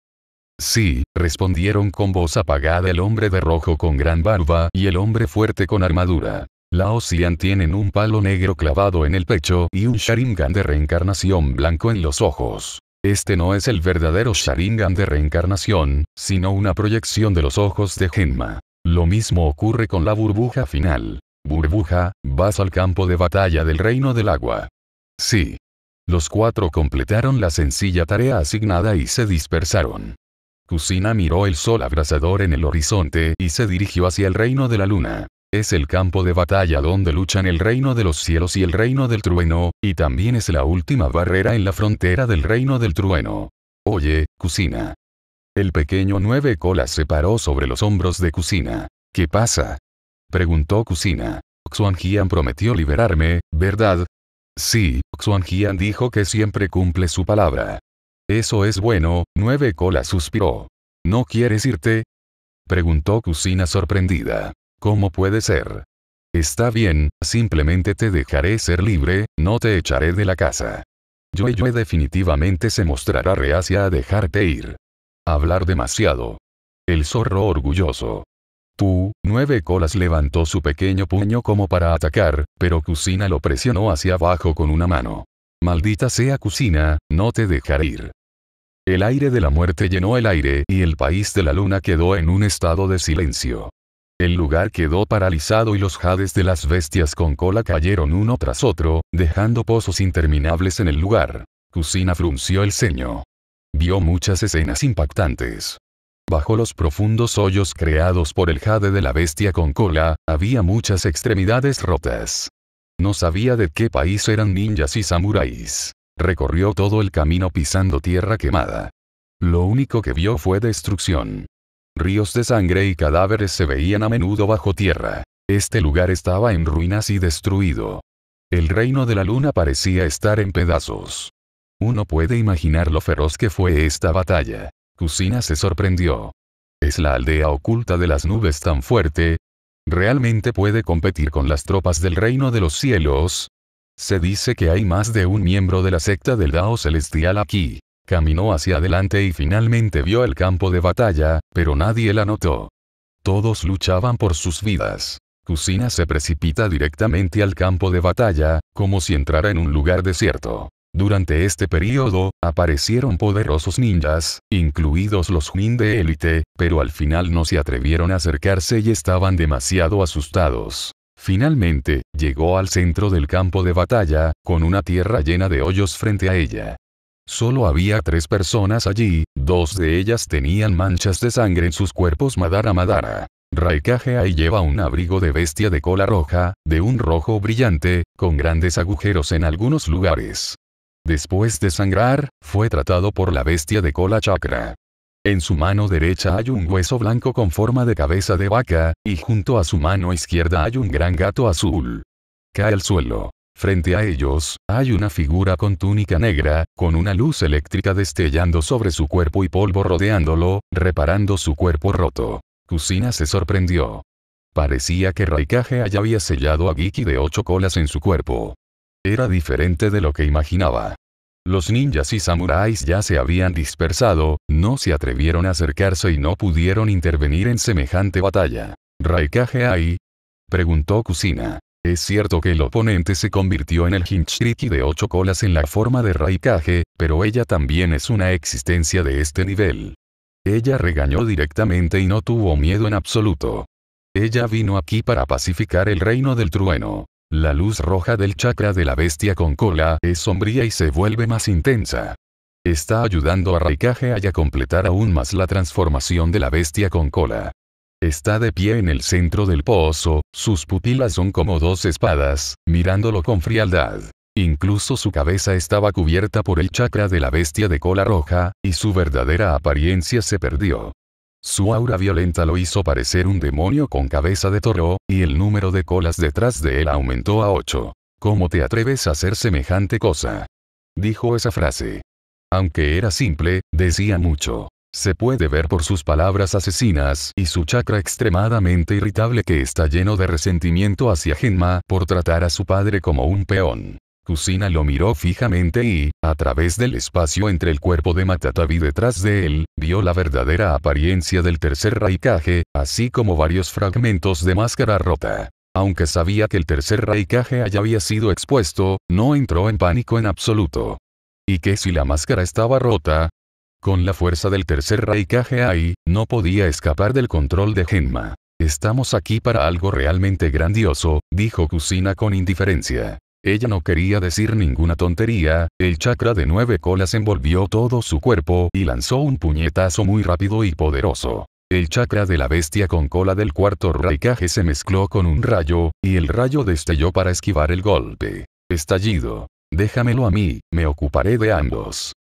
Sí, respondieron con voz apagada el hombre de rojo con gran barba y el hombre fuerte con armadura. La Ocean tienen un palo negro clavado en el pecho y un Sharingan de reencarnación blanco en los ojos. Este no es el verdadero Sharingan de reencarnación, sino una proyección de los ojos de Genma. Lo mismo ocurre con la burbuja final. Burbuja, vas al campo de batalla del reino del agua. Sí. Los cuatro completaron la sencilla tarea asignada y se dispersaron. Kusina miró el sol abrasador en el horizonte y se dirigió hacia el reino de la luna. Es el campo de batalla donde luchan el reino de los cielos y el reino del trueno, y también es la última barrera en la frontera del reino del trueno. Oye, Cusina. El pequeño nueve colas se paró sobre los hombros de Cusina. ¿Qué pasa? Preguntó Cusina. Xuanjian prometió liberarme, ¿verdad? Sí, Xuanjian dijo que siempre cumple su palabra. Eso es bueno, nueve colas suspiró. ¿No quieres irte? Preguntó Cusina sorprendida. ¿Cómo puede ser? Está bien, simplemente te dejaré ser libre, no te echaré de la casa. Yue definitivamente se mostrará reacia a dejarte ir. Hablar demasiado. El zorro orgulloso. Tú, nueve colas levantó su pequeño puño como para atacar, pero Cusina lo presionó hacia abajo con una mano. Maldita sea Cusina, no te dejaré ir. El aire de la muerte llenó el aire y el país de la luna quedó en un estado de silencio. El lugar quedó paralizado y los jades de las bestias con cola cayeron uno tras otro, dejando pozos interminables en el lugar. Kusina frunció el ceño. Vio muchas escenas impactantes. Bajo los profundos hoyos creados por el jade de la bestia con cola, había muchas extremidades rotas. No sabía de qué país eran ninjas y samuráis. Recorrió todo el camino pisando tierra quemada. Lo único que vio fue destrucción ríos de sangre y cadáveres se veían a menudo bajo tierra. Este lugar estaba en ruinas y destruido. El reino de la luna parecía estar en pedazos. Uno puede imaginar lo feroz que fue esta batalla. Kusina se sorprendió. ¿Es la aldea oculta de las nubes tan fuerte? ¿Realmente puede competir con las tropas del reino de los cielos? Se dice que hay más de un miembro de la secta del Dao celestial aquí. Caminó hacia adelante y finalmente vio el campo de batalla, pero nadie la notó. Todos luchaban por sus vidas. Kusina se precipita directamente al campo de batalla, como si entrara en un lugar desierto. Durante este período, aparecieron poderosos ninjas, incluidos los Jin de élite, pero al final no se atrevieron a acercarse y estaban demasiado asustados. Finalmente, llegó al centro del campo de batalla, con una tierra llena de hoyos frente a ella. Solo había tres personas allí, dos de ellas tenían manchas de sangre en sus cuerpos Madara Madara. Raikage y lleva un abrigo de bestia de cola roja, de un rojo brillante, con grandes agujeros en algunos lugares. Después de sangrar, fue tratado por la bestia de cola chakra. En su mano derecha hay un hueso blanco con forma de cabeza de vaca, y junto a su mano izquierda hay un gran gato azul. Cae al suelo. Frente a ellos, hay una figura con túnica negra, con una luz eléctrica destellando sobre su cuerpo y polvo rodeándolo, reparando su cuerpo roto. Kusina se sorprendió. Parecía que Raikage había sellado a Giki de ocho colas en su cuerpo. Era diferente de lo que imaginaba. Los ninjas y samuráis ya se habían dispersado, no se atrevieron a acercarse y no pudieron intervenir en semejante batalla. ¿Raikage ahí? preguntó Kusina. Es cierto que el oponente se convirtió en el Hinchriki de ocho colas en la forma de Raikage, pero ella también es una existencia de este nivel. Ella regañó directamente y no tuvo miedo en absoluto. Ella vino aquí para pacificar el reino del trueno. La luz roja del chakra de la bestia con cola es sombría y se vuelve más intensa. Está ayudando a Raikage a completar aún más la transformación de la bestia con cola. Está de pie en el centro del pozo, sus pupilas son como dos espadas, mirándolo con frialdad. Incluso su cabeza estaba cubierta por el chakra de la bestia de cola roja, y su verdadera apariencia se perdió. Su aura violenta lo hizo parecer un demonio con cabeza de toro, y el número de colas detrás de él aumentó a ocho. ¿Cómo te atreves a hacer semejante cosa? Dijo esa frase. Aunque era simple, decía mucho. Se puede ver por sus palabras asesinas y su chakra extremadamente irritable que está lleno de resentimiento hacia Genma por tratar a su padre como un peón. Kusina lo miró fijamente y, a través del espacio entre el cuerpo de Matatabi detrás de él, vio la verdadera apariencia del tercer Raikage, así como varios fragmentos de máscara rota. Aunque sabía que el tercer Raikage ya había sido expuesto, no entró en pánico en absoluto. Y que si la máscara estaba rota, con la fuerza del tercer Raikage ahí, no podía escapar del control de Genma. Estamos aquí para algo realmente grandioso, dijo Kusina con indiferencia. Ella no quería decir ninguna tontería, el chakra de nueve colas envolvió todo su cuerpo y lanzó un puñetazo muy rápido y poderoso. El chakra de la bestia con cola del cuarto Raikage se mezcló con un rayo, y el rayo destelló para esquivar el golpe. Estallido. Déjamelo a mí, me ocuparé de ambos.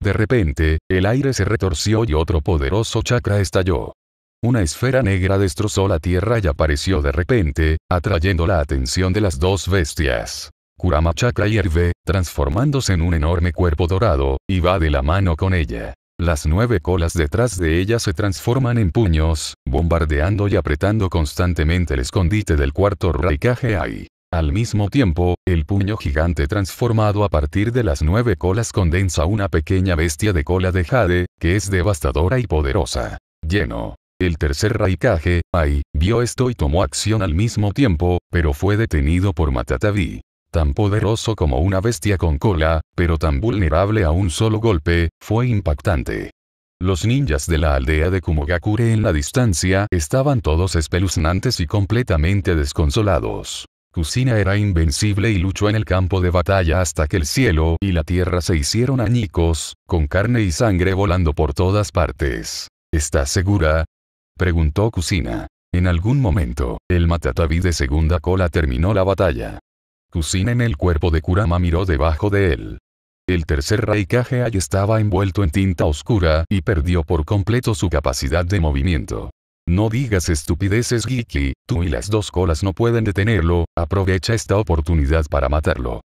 De repente, el aire se retorció y otro poderoso chakra estalló. Una esfera negra destrozó la tierra y apareció de repente, atrayendo la atención de las dos bestias. Kurama Chakra hierve, transformándose en un enorme cuerpo dorado, y va de la mano con ella. Las nueve colas detrás de ella se transforman en puños, bombardeando y apretando constantemente el escondite del cuarto Raikage Ai. Al mismo tiempo, el puño gigante transformado a partir de las nueve colas condensa una pequeña bestia de cola de jade, que es devastadora y poderosa. Lleno. El tercer Raikage, Ai, vio esto y tomó acción al mismo tiempo, pero fue detenido por Matatabi. Tan poderoso como una bestia con cola, pero tan vulnerable a un solo golpe, fue impactante. Los ninjas de la aldea de Kumogakure en la distancia estaban todos espeluznantes y completamente desconsolados. Kusina era invencible y luchó en el campo de batalla hasta que el cielo y la tierra se hicieron añicos, con carne y sangre volando por todas partes. ¿Estás segura? preguntó Kusina. En algún momento, el matatabi de segunda cola terminó la batalla. Kusina en el cuerpo de Kurama miró debajo de él. El tercer Raikage estaba envuelto en tinta oscura y perdió por completo su capacidad de movimiento. No digas estupideces Giki, tú y las dos colas no pueden detenerlo, aprovecha esta oportunidad para matarlo.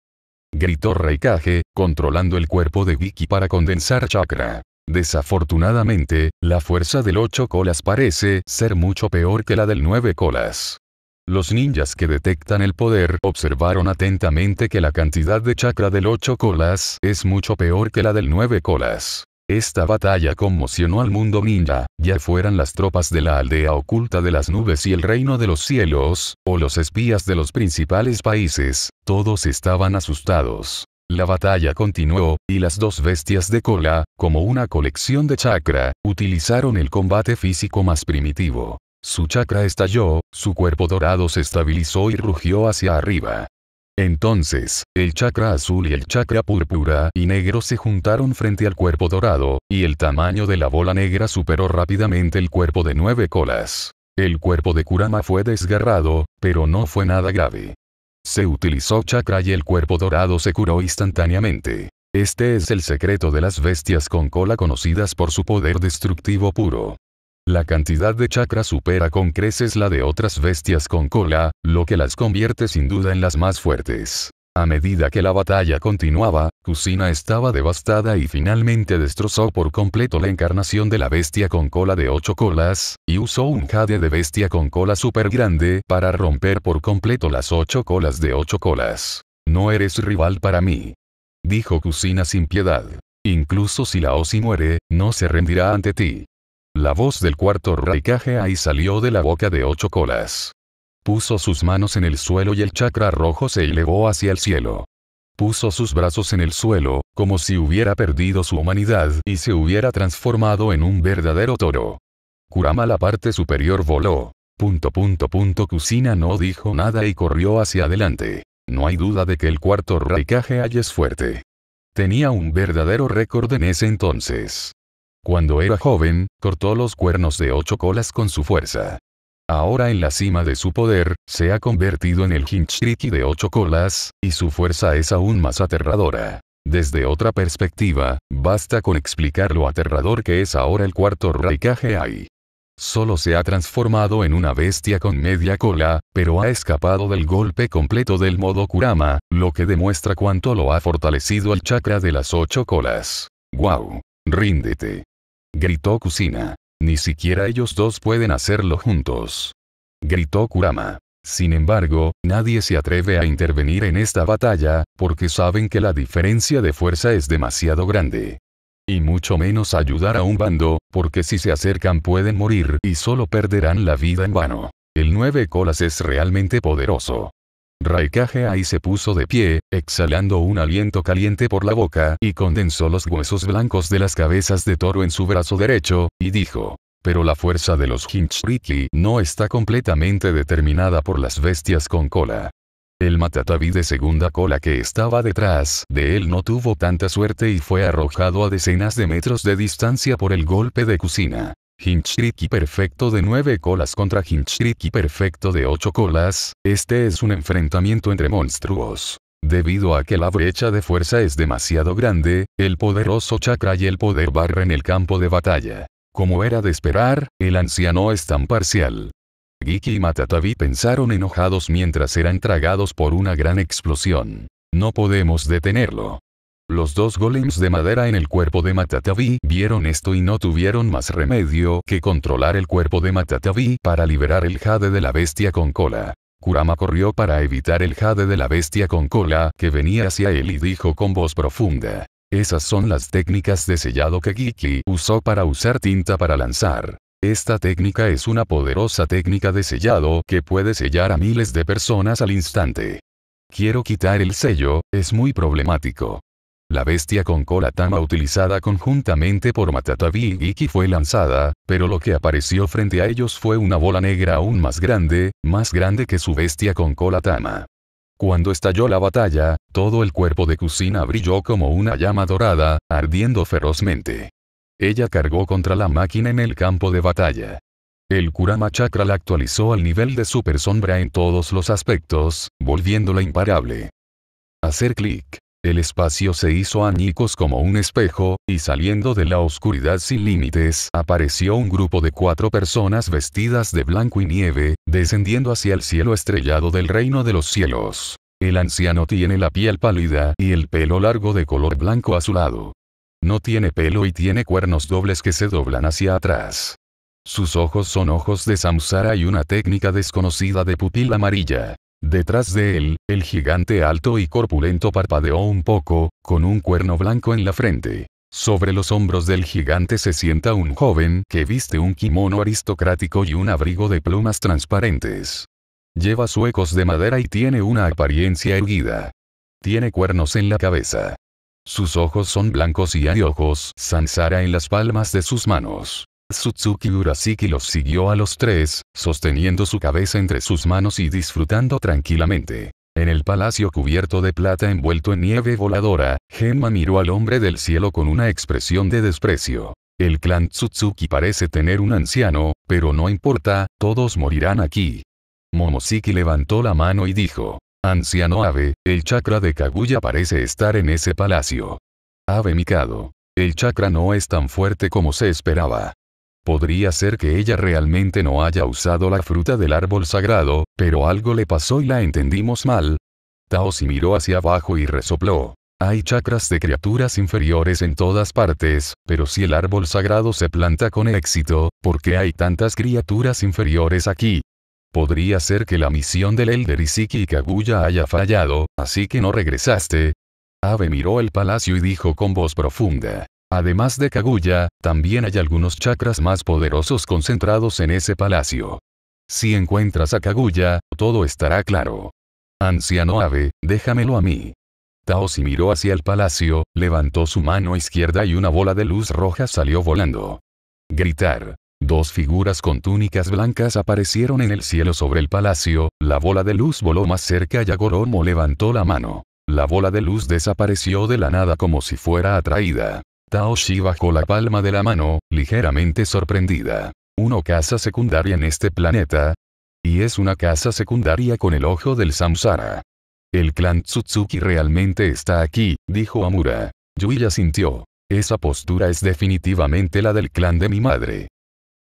Gritó Reikage, controlando el cuerpo de Giki para condensar chakra. Desafortunadamente, la fuerza del 8 colas parece ser mucho peor que la del 9 colas. Los ninjas que detectan el poder observaron atentamente que la cantidad de chakra del 8 colas es mucho peor que la del 9 colas. Esta batalla conmocionó al mundo ninja, ya fueran las tropas de la aldea oculta de las nubes y el reino de los cielos, o los espías de los principales países, todos estaban asustados. La batalla continuó, y las dos bestias de cola, como una colección de chakra, utilizaron el combate físico más primitivo. Su chakra estalló, su cuerpo dorado se estabilizó y rugió hacia arriba. Entonces, el chakra azul y el chakra púrpura y negro se juntaron frente al cuerpo dorado, y el tamaño de la bola negra superó rápidamente el cuerpo de nueve colas. El cuerpo de Kurama fue desgarrado, pero no fue nada grave. Se utilizó chakra y el cuerpo dorado se curó instantáneamente. Este es el secreto de las bestias con cola conocidas por su poder destructivo puro. La cantidad de chakra supera con creces la de otras bestias con cola, lo que las convierte sin duda en las más fuertes. A medida que la batalla continuaba, Kusina estaba devastada y finalmente destrozó por completo la encarnación de la bestia con cola de ocho colas, y usó un jade de bestia con cola super grande para romper por completo las ocho colas de ocho colas. No eres rival para mí. Dijo Kusina sin piedad. Incluso si la Osi muere, no se rendirá ante ti. La voz del cuarto Raikage ahí salió de la boca de ocho colas. Puso sus manos en el suelo y el chakra rojo se elevó hacia el cielo. Puso sus brazos en el suelo, como si hubiera perdido su humanidad y se hubiera transformado en un verdadero toro. Kurama la parte superior voló. Punto punto punto Kusina no dijo nada y corrió hacia adelante. No hay duda de que el cuarto Raikage hay es fuerte. Tenía un verdadero récord en ese entonces. Cuando era joven, cortó los cuernos de ocho colas con su fuerza. Ahora en la cima de su poder, se ha convertido en el Hinchriki de ocho colas, y su fuerza es aún más aterradora. Desde otra perspectiva, basta con explicar lo aterrador que es ahora el cuarto Raikage Ai. Solo se ha transformado en una bestia con media cola, pero ha escapado del golpe completo del modo Kurama, lo que demuestra cuánto lo ha fortalecido el chakra de las ocho colas. ¡Guau! Wow, ríndete. Gritó Kusina. Ni siquiera ellos dos pueden hacerlo juntos. Gritó Kurama. Sin embargo, nadie se atreve a intervenir en esta batalla, porque saben que la diferencia de fuerza es demasiado grande. Y mucho menos ayudar a un bando, porque si se acercan pueden morir y solo perderán la vida en vano. El nueve colas es realmente poderoso. Raikage ahí se puso de pie, exhalando un aliento caliente por la boca y condensó los huesos blancos de las cabezas de toro en su brazo derecho, y dijo. Pero la fuerza de los Hinchuriki no está completamente determinada por las bestias con cola. El matatabi de segunda cola que estaba detrás de él no tuvo tanta suerte y fue arrojado a decenas de metros de distancia por el golpe de cocina. Hinchriki perfecto de 9 colas contra Hinchriki perfecto de 8 colas, este es un enfrentamiento entre monstruos. Debido a que la brecha de fuerza es demasiado grande, el poderoso chakra y el poder barren el campo de batalla. Como era de esperar, el anciano es tan parcial. Giki y Matatabi pensaron enojados mientras eran tragados por una gran explosión. No podemos detenerlo. Los dos golems de madera en el cuerpo de Matatabi vieron esto y no tuvieron más remedio que controlar el cuerpo de Matatabi para liberar el jade de la bestia con cola. Kurama corrió para evitar el jade de la bestia con cola que venía hacia él y dijo con voz profunda. Esas son las técnicas de sellado que Giki usó para usar tinta para lanzar. Esta técnica es una poderosa técnica de sellado que puede sellar a miles de personas al instante. Quiero quitar el sello, es muy problemático. La bestia con cola tama utilizada conjuntamente por Matatabi y Giki fue lanzada, pero lo que apareció frente a ellos fue una bola negra aún más grande, más grande que su bestia con cola tama. Cuando estalló la batalla, todo el cuerpo de Kusina brilló como una llama dorada, ardiendo ferozmente. Ella cargó contra la máquina en el campo de batalla. El Kurama Chakra la actualizó al nivel de Super Sombra en todos los aspectos, volviéndola imparable. Hacer clic. El espacio se hizo añicos como un espejo, y saliendo de la oscuridad sin límites apareció un grupo de cuatro personas vestidas de blanco y nieve, descendiendo hacia el cielo estrellado del reino de los cielos. El anciano tiene la piel pálida y el pelo largo de color blanco azulado. No tiene pelo y tiene cuernos dobles que se doblan hacia atrás. Sus ojos son ojos de samsara y una técnica desconocida de pupila amarilla. Detrás de él, el gigante alto y corpulento parpadeó un poco, con un cuerno blanco en la frente. Sobre los hombros del gigante se sienta un joven que viste un kimono aristocrático y un abrigo de plumas transparentes. Lleva suecos de madera y tiene una apariencia erguida. Tiene cuernos en la cabeza. Sus ojos son blancos y hay ojos sansara en las palmas de sus manos. Suzuki Urasiki los siguió a los tres, sosteniendo su cabeza entre sus manos y disfrutando tranquilamente. En el palacio cubierto de plata envuelto en nieve voladora, Gemma miró al hombre del cielo con una expresión de desprecio. El clan Tsutsuki parece tener un anciano, pero no importa, todos morirán aquí. Momosiki levantó la mano y dijo, Anciano Ave, el chakra de Kaguya parece estar en ese palacio. Ave Mikado. El chakra no es tan fuerte como se esperaba. Podría ser que ella realmente no haya usado la fruta del árbol sagrado, pero algo le pasó y la entendimos mal. Taosi miró hacia abajo y resopló. Hay chakras de criaturas inferiores en todas partes, pero si el árbol sagrado se planta con éxito, ¿por qué hay tantas criaturas inferiores aquí? Podría ser que la misión del Elder Isiki y Kaguya haya fallado, así que no regresaste. Ave miró el palacio y dijo con voz profunda. Además de Kaguya, también hay algunos chakras más poderosos concentrados en ese palacio. Si encuentras a Kaguya, todo estará claro. Anciano ave, déjamelo a mí. Taosi miró hacia el palacio, levantó su mano izquierda y una bola de luz roja salió volando. Gritar. Dos figuras con túnicas blancas aparecieron en el cielo sobre el palacio, la bola de luz voló más cerca y Agoromo levantó la mano. La bola de luz desapareció de la nada como si fuera atraída. Taoshi bajó la palma de la mano, ligeramente sorprendida. Uno casa secundaria en este planeta. Y es una casa secundaria con el ojo del Samsara. El clan Tsutsuki realmente está aquí, dijo Amura. Yuya sintió. Esa postura es definitivamente la del clan de mi madre.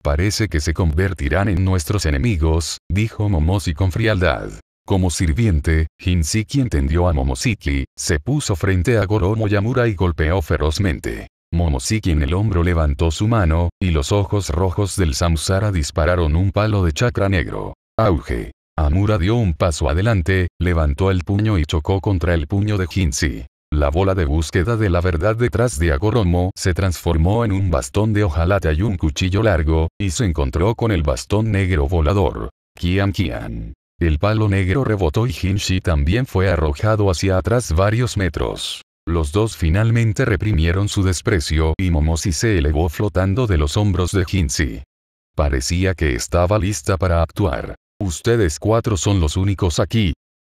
Parece que se convertirán en nuestros enemigos, dijo Momosi con frialdad. Como sirviente, Hinsiki entendió a Momosiki, se puso frente a Goromo Yamura y golpeó ferozmente. Momosiki en el hombro levantó su mano, y los ojos rojos del Samsara dispararon un palo de chakra negro. Auge. Amura dio un paso adelante, levantó el puño y chocó contra el puño de Hinsiki. La bola de búsqueda de la verdad detrás de Agoromo se transformó en un bastón de hojalata y un cuchillo largo, y se encontró con el bastón negro volador. Kian Kian. El palo negro rebotó y Hinshi también fue arrojado hacia atrás varios metros. Los dos finalmente reprimieron su desprecio y Momosi se elevó flotando de los hombros de Hinshi. Parecía que estaba lista para actuar. Ustedes cuatro son los únicos aquí.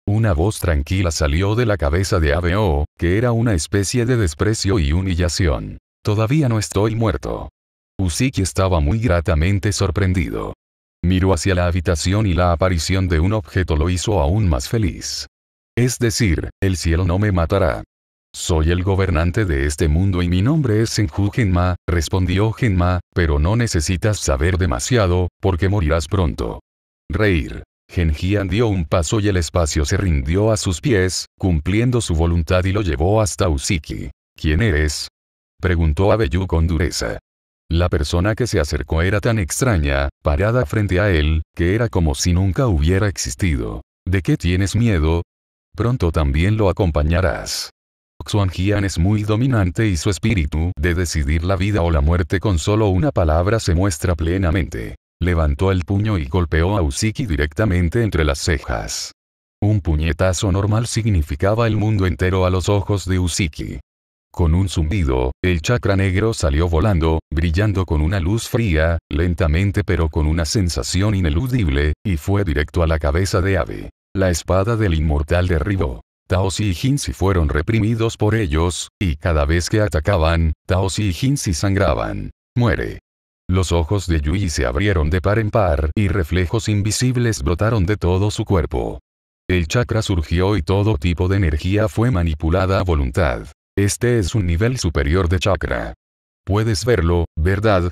Una voz tranquila salió de la cabeza de ABO, que era una especie de desprecio y humillación. Todavía no estoy muerto. Usiki estaba muy gratamente sorprendido. Miró hacia la habitación y la aparición de un objeto lo hizo aún más feliz. Es decir, el cielo no me matará. Soy el gobernante de este mundo y mi nombre es Senju Genma, respondió Genma, pero no necesitas saber demasiado, porque morirás pronto. Reír. Genjian dio un paso y el espacio se rindió a sus pies, cumpliendo su voluntad y lo llevó hasta Usiki. ¿Quién eres? Preguntó Abeyu con dureza. La persona que se acercó era tan extraña, parada frente a él, que era como si nunca hubiera existido. ¿De qué tienes miedo? Pronto también lo acompañarás. Xuan Jian es muy dominante y su espíritu de decidir la vida o la muerte con solo una palabra se muestra plenamente. Levantó el puño y golpeó a Usiki directamente entre las cejas. Un puñetazo normal significaba el mundo entero a los ojos de Usiki. Con un zumbido, el chakra negro salió volando, brillando con una luz fría, lentamente pero con una sensación ineludible, y fue directo a la cabeza de ave La espada del inmortal derribó. Taosi y Jinsi fueron reprimidos por ellos, y cada vez que atacaban, Taosi y Jinsi sangraban. Muere. Los ojos de Yui se abrieron de par en par y reflejos invisibles brotaron de todo su cuerpo. El chakra surgió y todo tipo de energía fue manipulada a voluntad. Este es un nivel superior de chakra. Puedes verlo, ¿verdad?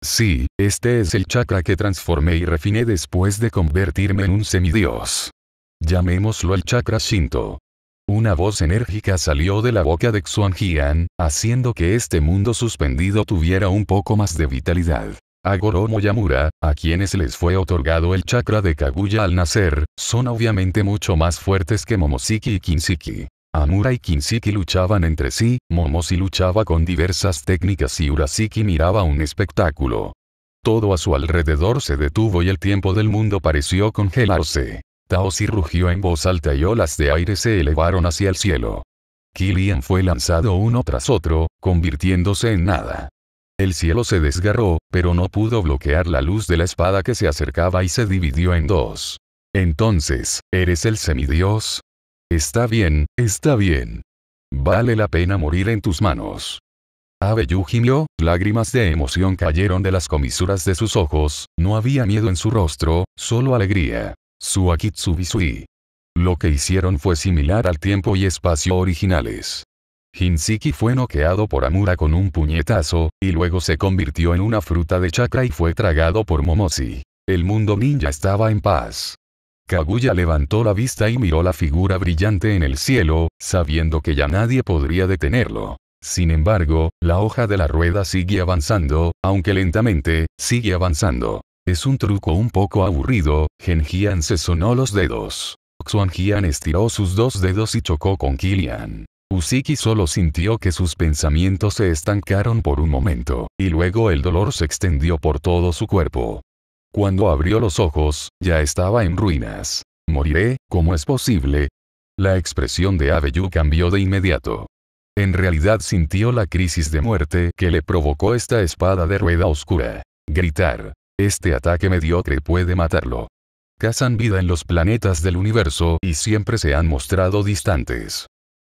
Sí, este es el chakra que transformé y refiné después de convertirme en un semidios. Llamémoslo el chakra Shinto. Una voz enérgica salió de la boca de Xuanjian, haciendo que este mundo suspendido tuviera un poco más de vitalidad. Agoromo Yamura, a quienes les fue otorgado el chakra de Kaguya al nacer, son obviamente mucho más fuertes que Momosiki y Kinsiki. Amura y Kinsiki luchaban entre sí, Momosi luchaba con diversas técnicas y Urasiki miraba un espectáculo. Todo a su alrededor se detuvo y el tiempo del mundo pareció congelarse. Taosi rugió en voz alta y olas de aire se elevaron hacia el cielo. Kilian fue lanzado uno tras otro, convirtiéndose en nada. El cielo se desgarró, pero no pudo bloquear la luz de la espada que se acercaba y se dividió en dos. Entonces, ¿eres el semidios? Está bien, está bien. Vale la pena morir en tus manos. Abeyu gimió, lágrimas de emoción cayeron de las comisuras de sus ojos, no había miedo en su rostro, solo alegría. Su Akitsubisui. Lo que hicieron fue similar al tiempo y espacio originales. Hinsiki fue noqueado por Amura con un puñetazo, y luego se convirtió en una fruta de chakra y fue tragado por Momosi. El mundo ninja estaba en paz. Kaguya levantó la vista y miró la figura brillante en el cielo, sabiendo que ya nadie podría detenerlo. Sin embargo, la hoja de la rueda sigue avanzando, aunque lentamente, sigue avanzando. Es un truco un poco aburrido, Genjian se sonó los dedos. Xuanjian estiró sus dos dedos y chocó con Kilian. Usiki solo sintió que sus pensamientos se estancaron por un momento, y luego el dolor se extendió por todo su cuerpo. Cuando abrió los ojos, ya estaba en ruinas. ¿Moriré? ¿Cómo es posible? La expresión de Abeyu cambió de inmediato. En realidad sintió la crisis de muerte que le provocó esta espada de rueda oscura. Gritar. Este ataque mediocre puede matarlo. Cazan vida en los planetas del universo y siempre se han mostrado distantes.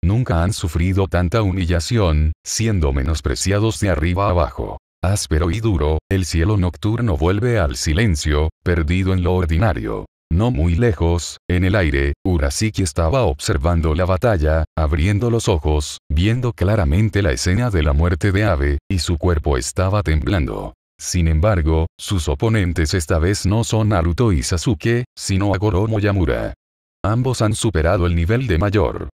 Nunca han sufrido tanta humillación, siendo menospreciados de arriba abajo áspero y duro, el cielo nocturno vuelve al silencio, perdido en lo ordinario. No muy lejos, en el aire, Urasiki estaba observando la batalla, abriendo los ojos, viendo claramente la escena de la muerte de Abe, y su cuerpo estaba temblando. Sin embargo, sus oponentes esta vez no son Naruto y Sasuke, sino Agoromo Yamura. Ambos han superado el nivel de mayor.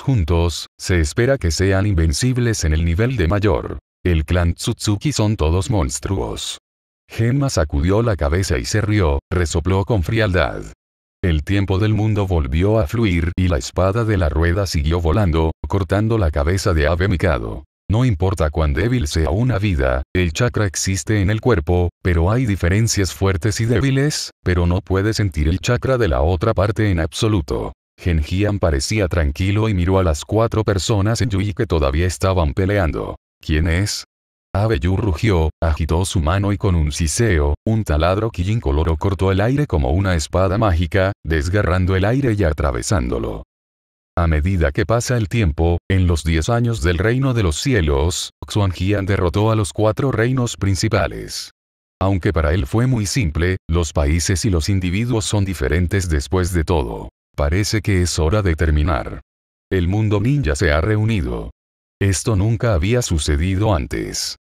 Juntos, se espera que sean invencibles en el nivel de mayor. El clan Tsutsuki son todos monstruos. Gemma sacudió la cabeza y se rió, resopló con frialdad. El tiempo del mundo volvió a fluir y la espada de la rueda siguió volando, cortando la cabeza de Ave Mikado. No importa cuán débil sea una vida, el chakra existe en el cuerpo, pero hay diferencias fuertes y débiles, pero no puede sentir el chakra de la otra parte en absoluto. Genjian parecía tranquilo y miró a las cuatro personas en Yui que todavía estaban peleando. ¿Quién es? Yu rugió, agitó su mano y con un siseo, un taladro coloro cortó el aire como una espada mágica, desgarrando el aire y atravesándolo. A medida que pasa el tiempo, en los diez años del reino de los cielos, Jian derrotó a los cuatro reinos principales. Aunque para él fue muy simple, los países y los individuos son diferentes después de todo. Parece que es hora de terminar. El mundo ninja se ha reunido. Esto nunca había sucedido antes.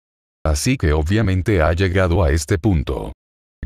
Así que obviamente ha llegado a este punto.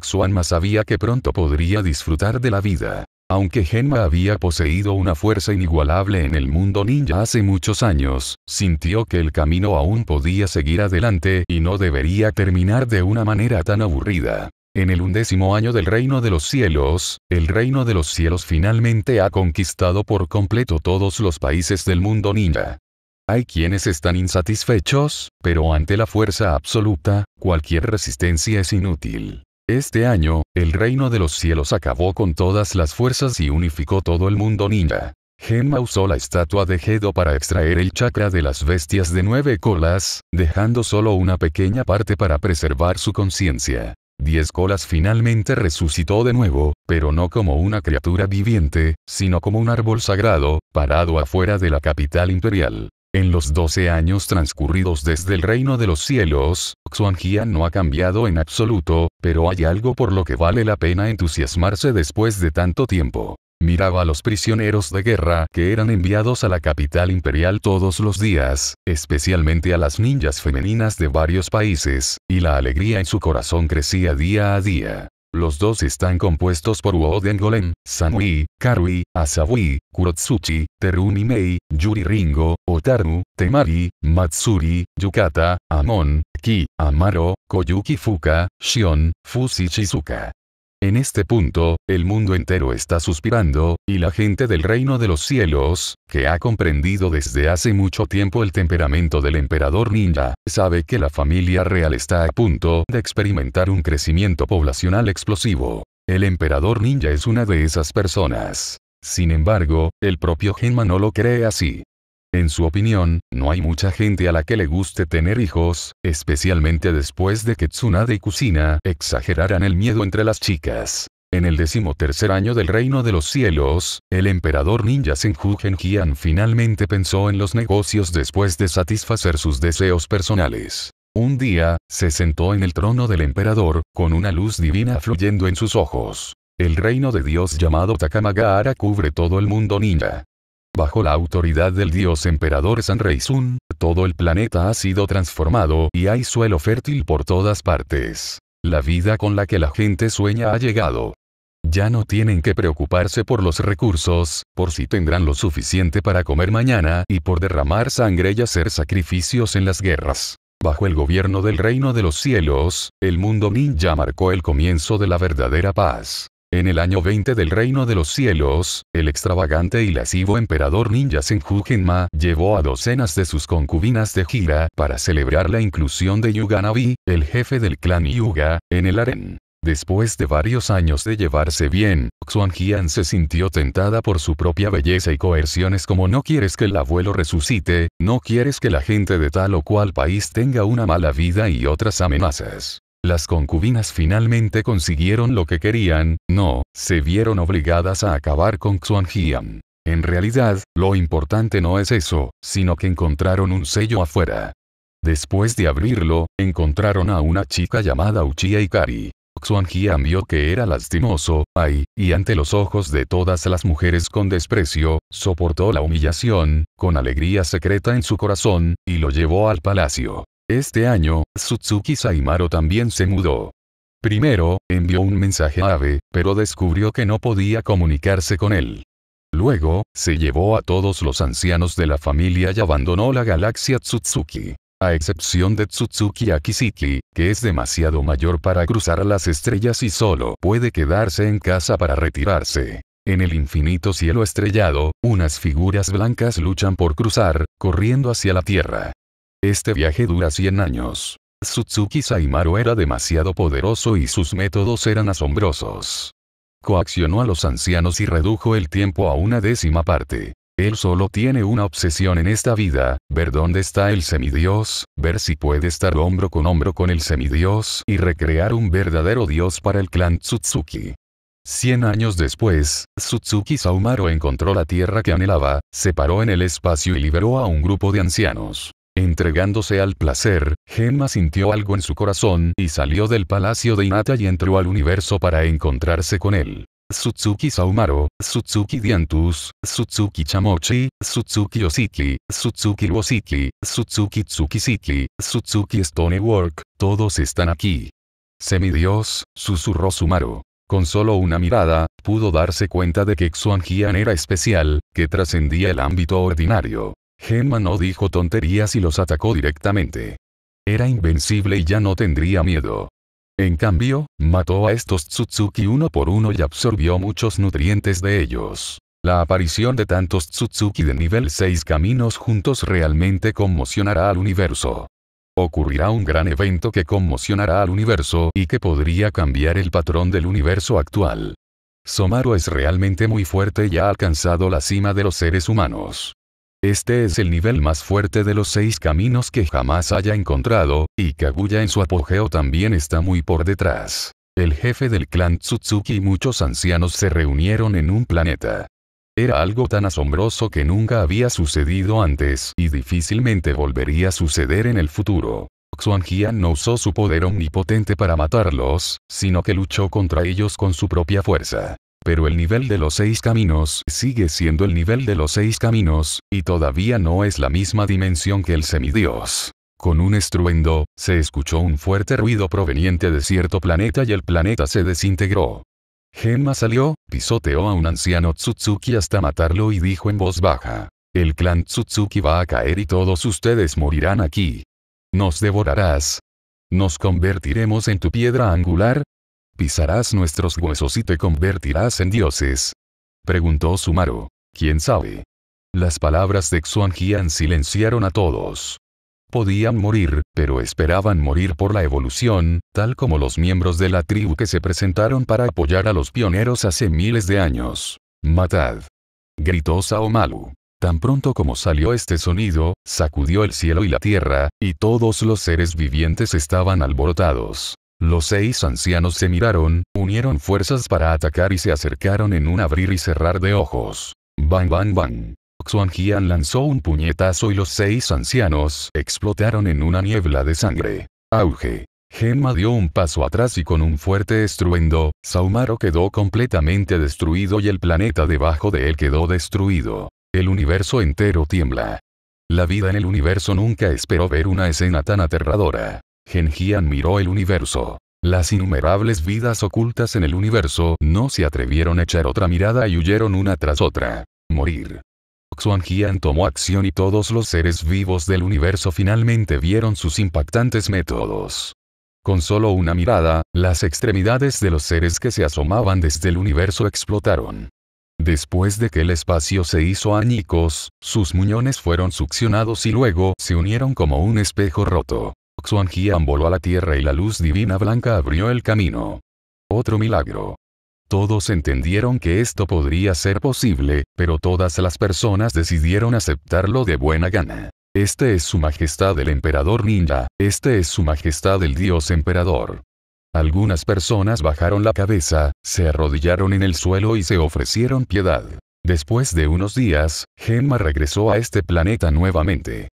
Xuanma sabía que pronto podría disfrutar de la vida. Aunque Genma había poseído una fuerza inigualable en el mundo ninja hace muchos años, sintió que el camino aún podía seguir adelante y no debería terminar de una manera tan aburrida. En el undécimo año del Reino de los Cielos, el Reino de los Cielos finalmente ha conquistado por completo todos los países del mundo ninja. Hay quienes están insatisfechos, pero ante la fuerza absoluta, cualquier resistencia es inútil. Este año, el reino de los cielos acabó con todas las fuerzas y unificó todo el mundo ninja. Gemma usó la estatua de Gedo para extraer el chakra de las bestias de nueve colas, dejando solo una pequeña parte para preservar su conciencia. Diez colas finalmente resucitó de nuevo, pero no como una criatura viviente, sino como un árbol sagrado, parado afuera de la capital imperial. En los doce años transcurridos desde el reino de los cielos, Xuanjian no ha cambiado en absoluto, pero hay algo por lo que vale la pena entusiasmarse después de tanto tiempo. Miraba a los prisioneros de guerra que eran enviados a la capital imperial todos los días, especialmente a las ninjas femeninas de varios países, y la alegría en su corazón crecía día a día. Los dos están compuestos por Uoden Golem, Sanui, Karui, Asawi, Kurotsuchi, Terunimei, Mei, Yuri Ringo, Otaru, Temari, Matsuri, Yukata, Amon, Ki, Amaro, Koyuki Fuka, Shion, Fushi en este punto, el mundo entero está suspirando, y la gente del reino de los cielos, que ha comprendido desde hace mucho tiempo el temperamento del emperador ninja, sabe que la familia real está a punto de experimentar un crecimiento poblacional explosivo. El emperador ninja es una de esas personas. Sin embargo, el propio Genma no lo cree así. En su opinión, no hay mucha gente a la que le guste tener hijos, especialmente después de que Tsunade y Kusina exageraran el miedo entre las chicas. En el decimotercer año del Reino de los Cielos, el emperador ninja Senju Genjian finalmente pensó en los negocios después de satisfacer sus deseos personales. Un día, se sentó en el trono del emperador, con una luz divina fluyendo en sus ojos. El reino de Dios llamado Takamagahara cubre todo el mundo ninja. Bajo la autoridad del dios emperador Sun, todo el planeta ha sido transformado y hay suelo fértil por todas partes. La vida con la que la gente sueña ha llegado. Ya no tienen que preocuparse por los recursos, por si tendrán lo suficiente para comer mañana y por derramar sangre y hacer sacrificios en las guerras. Bajo el gobierno del reino de los cielos, el mundo ninja marcó el comienzo de la verdadera paz. En el año 20 del reino de los cielos, el extravagante y lascivo emperador ninja Senju llevó a docenas de sus concubinas de gira para celebrar la inclusión de Nabi, el jefe del clan Yuga, en el aren. Después de varios años de llevarse bien, Jian se sintió tentada por su propia belleza y coerciones como no quieres que el abuelo resucite, no quieres que la gente de tal o cual país tenga una mala vida y otras amenazas. Las concubinas finalmente consiguieron lo que querían, no, se vieron obligadas a acabar con Xuanjian. En realidad, lo importante no es eso, sino que encontraron un sello afuera. Después de abrirlo, encontraron a una chica llamada Uchiha Ikari. Xuanjian vio que era lastimoso, ay, y ante los ojos de todas las mujeres con desprecio, soportó la humillación, con alegría secreta en su corazón, y lo llevó al palacio. Este año, Suzuki Saimaro también se mudó. Primero, envió un mensaje a Abe, pero descubrió que no podía comunicarse con él. Luego, se llevó a todos los ancianos de la familia y abandonó la galaxia Tsutsuki. A excepción de Tsutsuki Akisiki, que es demasiado mayor para cruzar las estrellas y solo puede quedarse en casa para retirarse. En el infinito cielo estrellado, unas figuras blancas luchan por cruzar, corriendo hacia la Tierra. Este viaje dura 100 años. Tsutsuki Saimaro era demasiado poderoso y sus métodos eran asombrosos. Coaccionó a los ancianos y redujo el tiempo a una décima parte. Él solo tiene una obsesión en esta vida, ver dónde está el semidios, ver si puede estar hombro con hombro con el semidios y recrear un verdadero dios para el clan Tsutsuki. Cien años después, Tsutsuki Saumaro encontró la tierra que anhelaba, se paró en el espacio y liberó a un grupo de ancianos. Entregándose al placer, Gemma sintió algo en su corazón y salió del palacio de Inata y entró al universo para encontrarse con él. Suzuki Saumaro, Suzuki Diantus, Suzuki Chamochi, Sutsuki Osiki, Sutsuki Wosiki, Tsuki Tsukisiki, Sutsuki Stonework, todos están aquí. Semidios, susurró Sumaro. Con solo una mirada, pudo darse cuenta de que Xuan era especial, que trascendía el ámbito ordinario. Gemma no dijo tonterías y los atacó directamente. Era invencible y ya no tendría miedo. En cambio, mató a estos Tsutsuki uno por uno y absorbió muchos nutrientes de ellos. La aparición de tantos Tsutsuki de nivel 6 caminos juntos realmente conmocionará al universo. Ocurrirá un gran evento que conmocionará al universo y que podría cambiar el patrón del universo actual. Somaru es realmente muy fuerte y ha alcanzado la cima de los seres humanos. Este es el nivel más fuerte de los seis caminos que jamás haya encontrado, y Kaguya en su apogeo también está muy por detrás. El jefe del clan Tsutsuki y muchos ancianos se reunieron en un planeta. Era algo tan asombroso que nunca había sucedido antes y difícilmente volvería a suceder en el futuro. Xuanjian no usó su poder omnipotente para matarlos, sino que luchó contra ellos con su propia fuerza pero el nivel de los seis caminos sigue siendo el nivel de los seis caminos, y todavía no es la misma dimensión que el semidios. Con un estruendo, se escuchó un fuerte ruido proveniente de cierto planeta y el planeta se desintegró. Genma salió, pisoteó a un anciano Tsutsuki hasta matarlo y dijo en voz baja, el clan Tsutsuki va a caer y todos ustedes morirán aquí. Nos devorarás. Nos convertiremos en tu piedra angular, pisarás nuestros huesos y te convertirás en dioses. Preguntó Sumaru. ¿Quién sabe? Las palabras de Xuan silenciaron a todos. Podían morir, pero esperaban morir por la evolución, tal como los miembros de la tribu que se presentaron para apoyar a los pioneros hace miles de años. Matad. Gritó Saomalu. Tan pronto como salió este sonido, sacudió el cielo y la tierra, y todos los seres vivientes estaban alborotados. Los seis ancianos se miraron, unieron fuerzas para atacar y se acercaron en un abrir y cerrar de ojos. Bang bang bang. Xuan Jian lanzó un puñetazo y los seis ancianos explotaron en una niebla de sangre. Auge. Gemma dio un paso atrás y con un fuerte estruendo, Saumaro quedó completamente destruido y el planeta debajo de él quedó destruido. El universo entero tiembla. La vida en el universo nunca esperó ver una escena tan aterradora. Genjian miró el universo. Las innumerables vidas ocultas en el universo no se atrevieron a echar otra mirada y huyeron una tras otra. Morir. Xuanjian tomó acción y todos los seres vivos del universo finalmente vieron sus impactantes métodos. Con solo una mirada, las extremidades de los seres que se asomaban desde el universo explotaron. Después de que el espacio se hizo añicos, sus muñones fueron succionados y luego se unieron como un espejo roto. Xuanjian voló a la tierra y la luz divina blanca abrió el camino. Otro milagro. Todos entendieron que esto podría ser posible, pero todas las personas decidieron aceptarlo de buena gana. Este es su majestad el emperador ninja, este es su majestad el dios emperador. Algunas personas bajaron la cabeza, se arrodillaron en el suelo y se ofrecieron piedad. Después de unos días, Gemma regresó a este planeta nuevamente.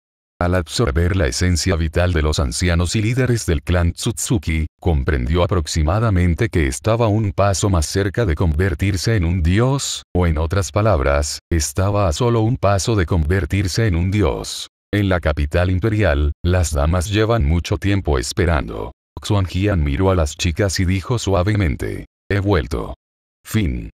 Al absorber la esencia vital de los ancianos y líderes del clan Tsutsuki, comprendió aproximadamente que estaba un paso más cerca de convertirse en un dios, o en otras palabras, estaba a solo un paso de convertirse en un dios. En la capital imperial, las damas llevan mucho tiempo esperando. Xuan Jian miró a las chicas y dijo suavemente, he vuelto. Fin.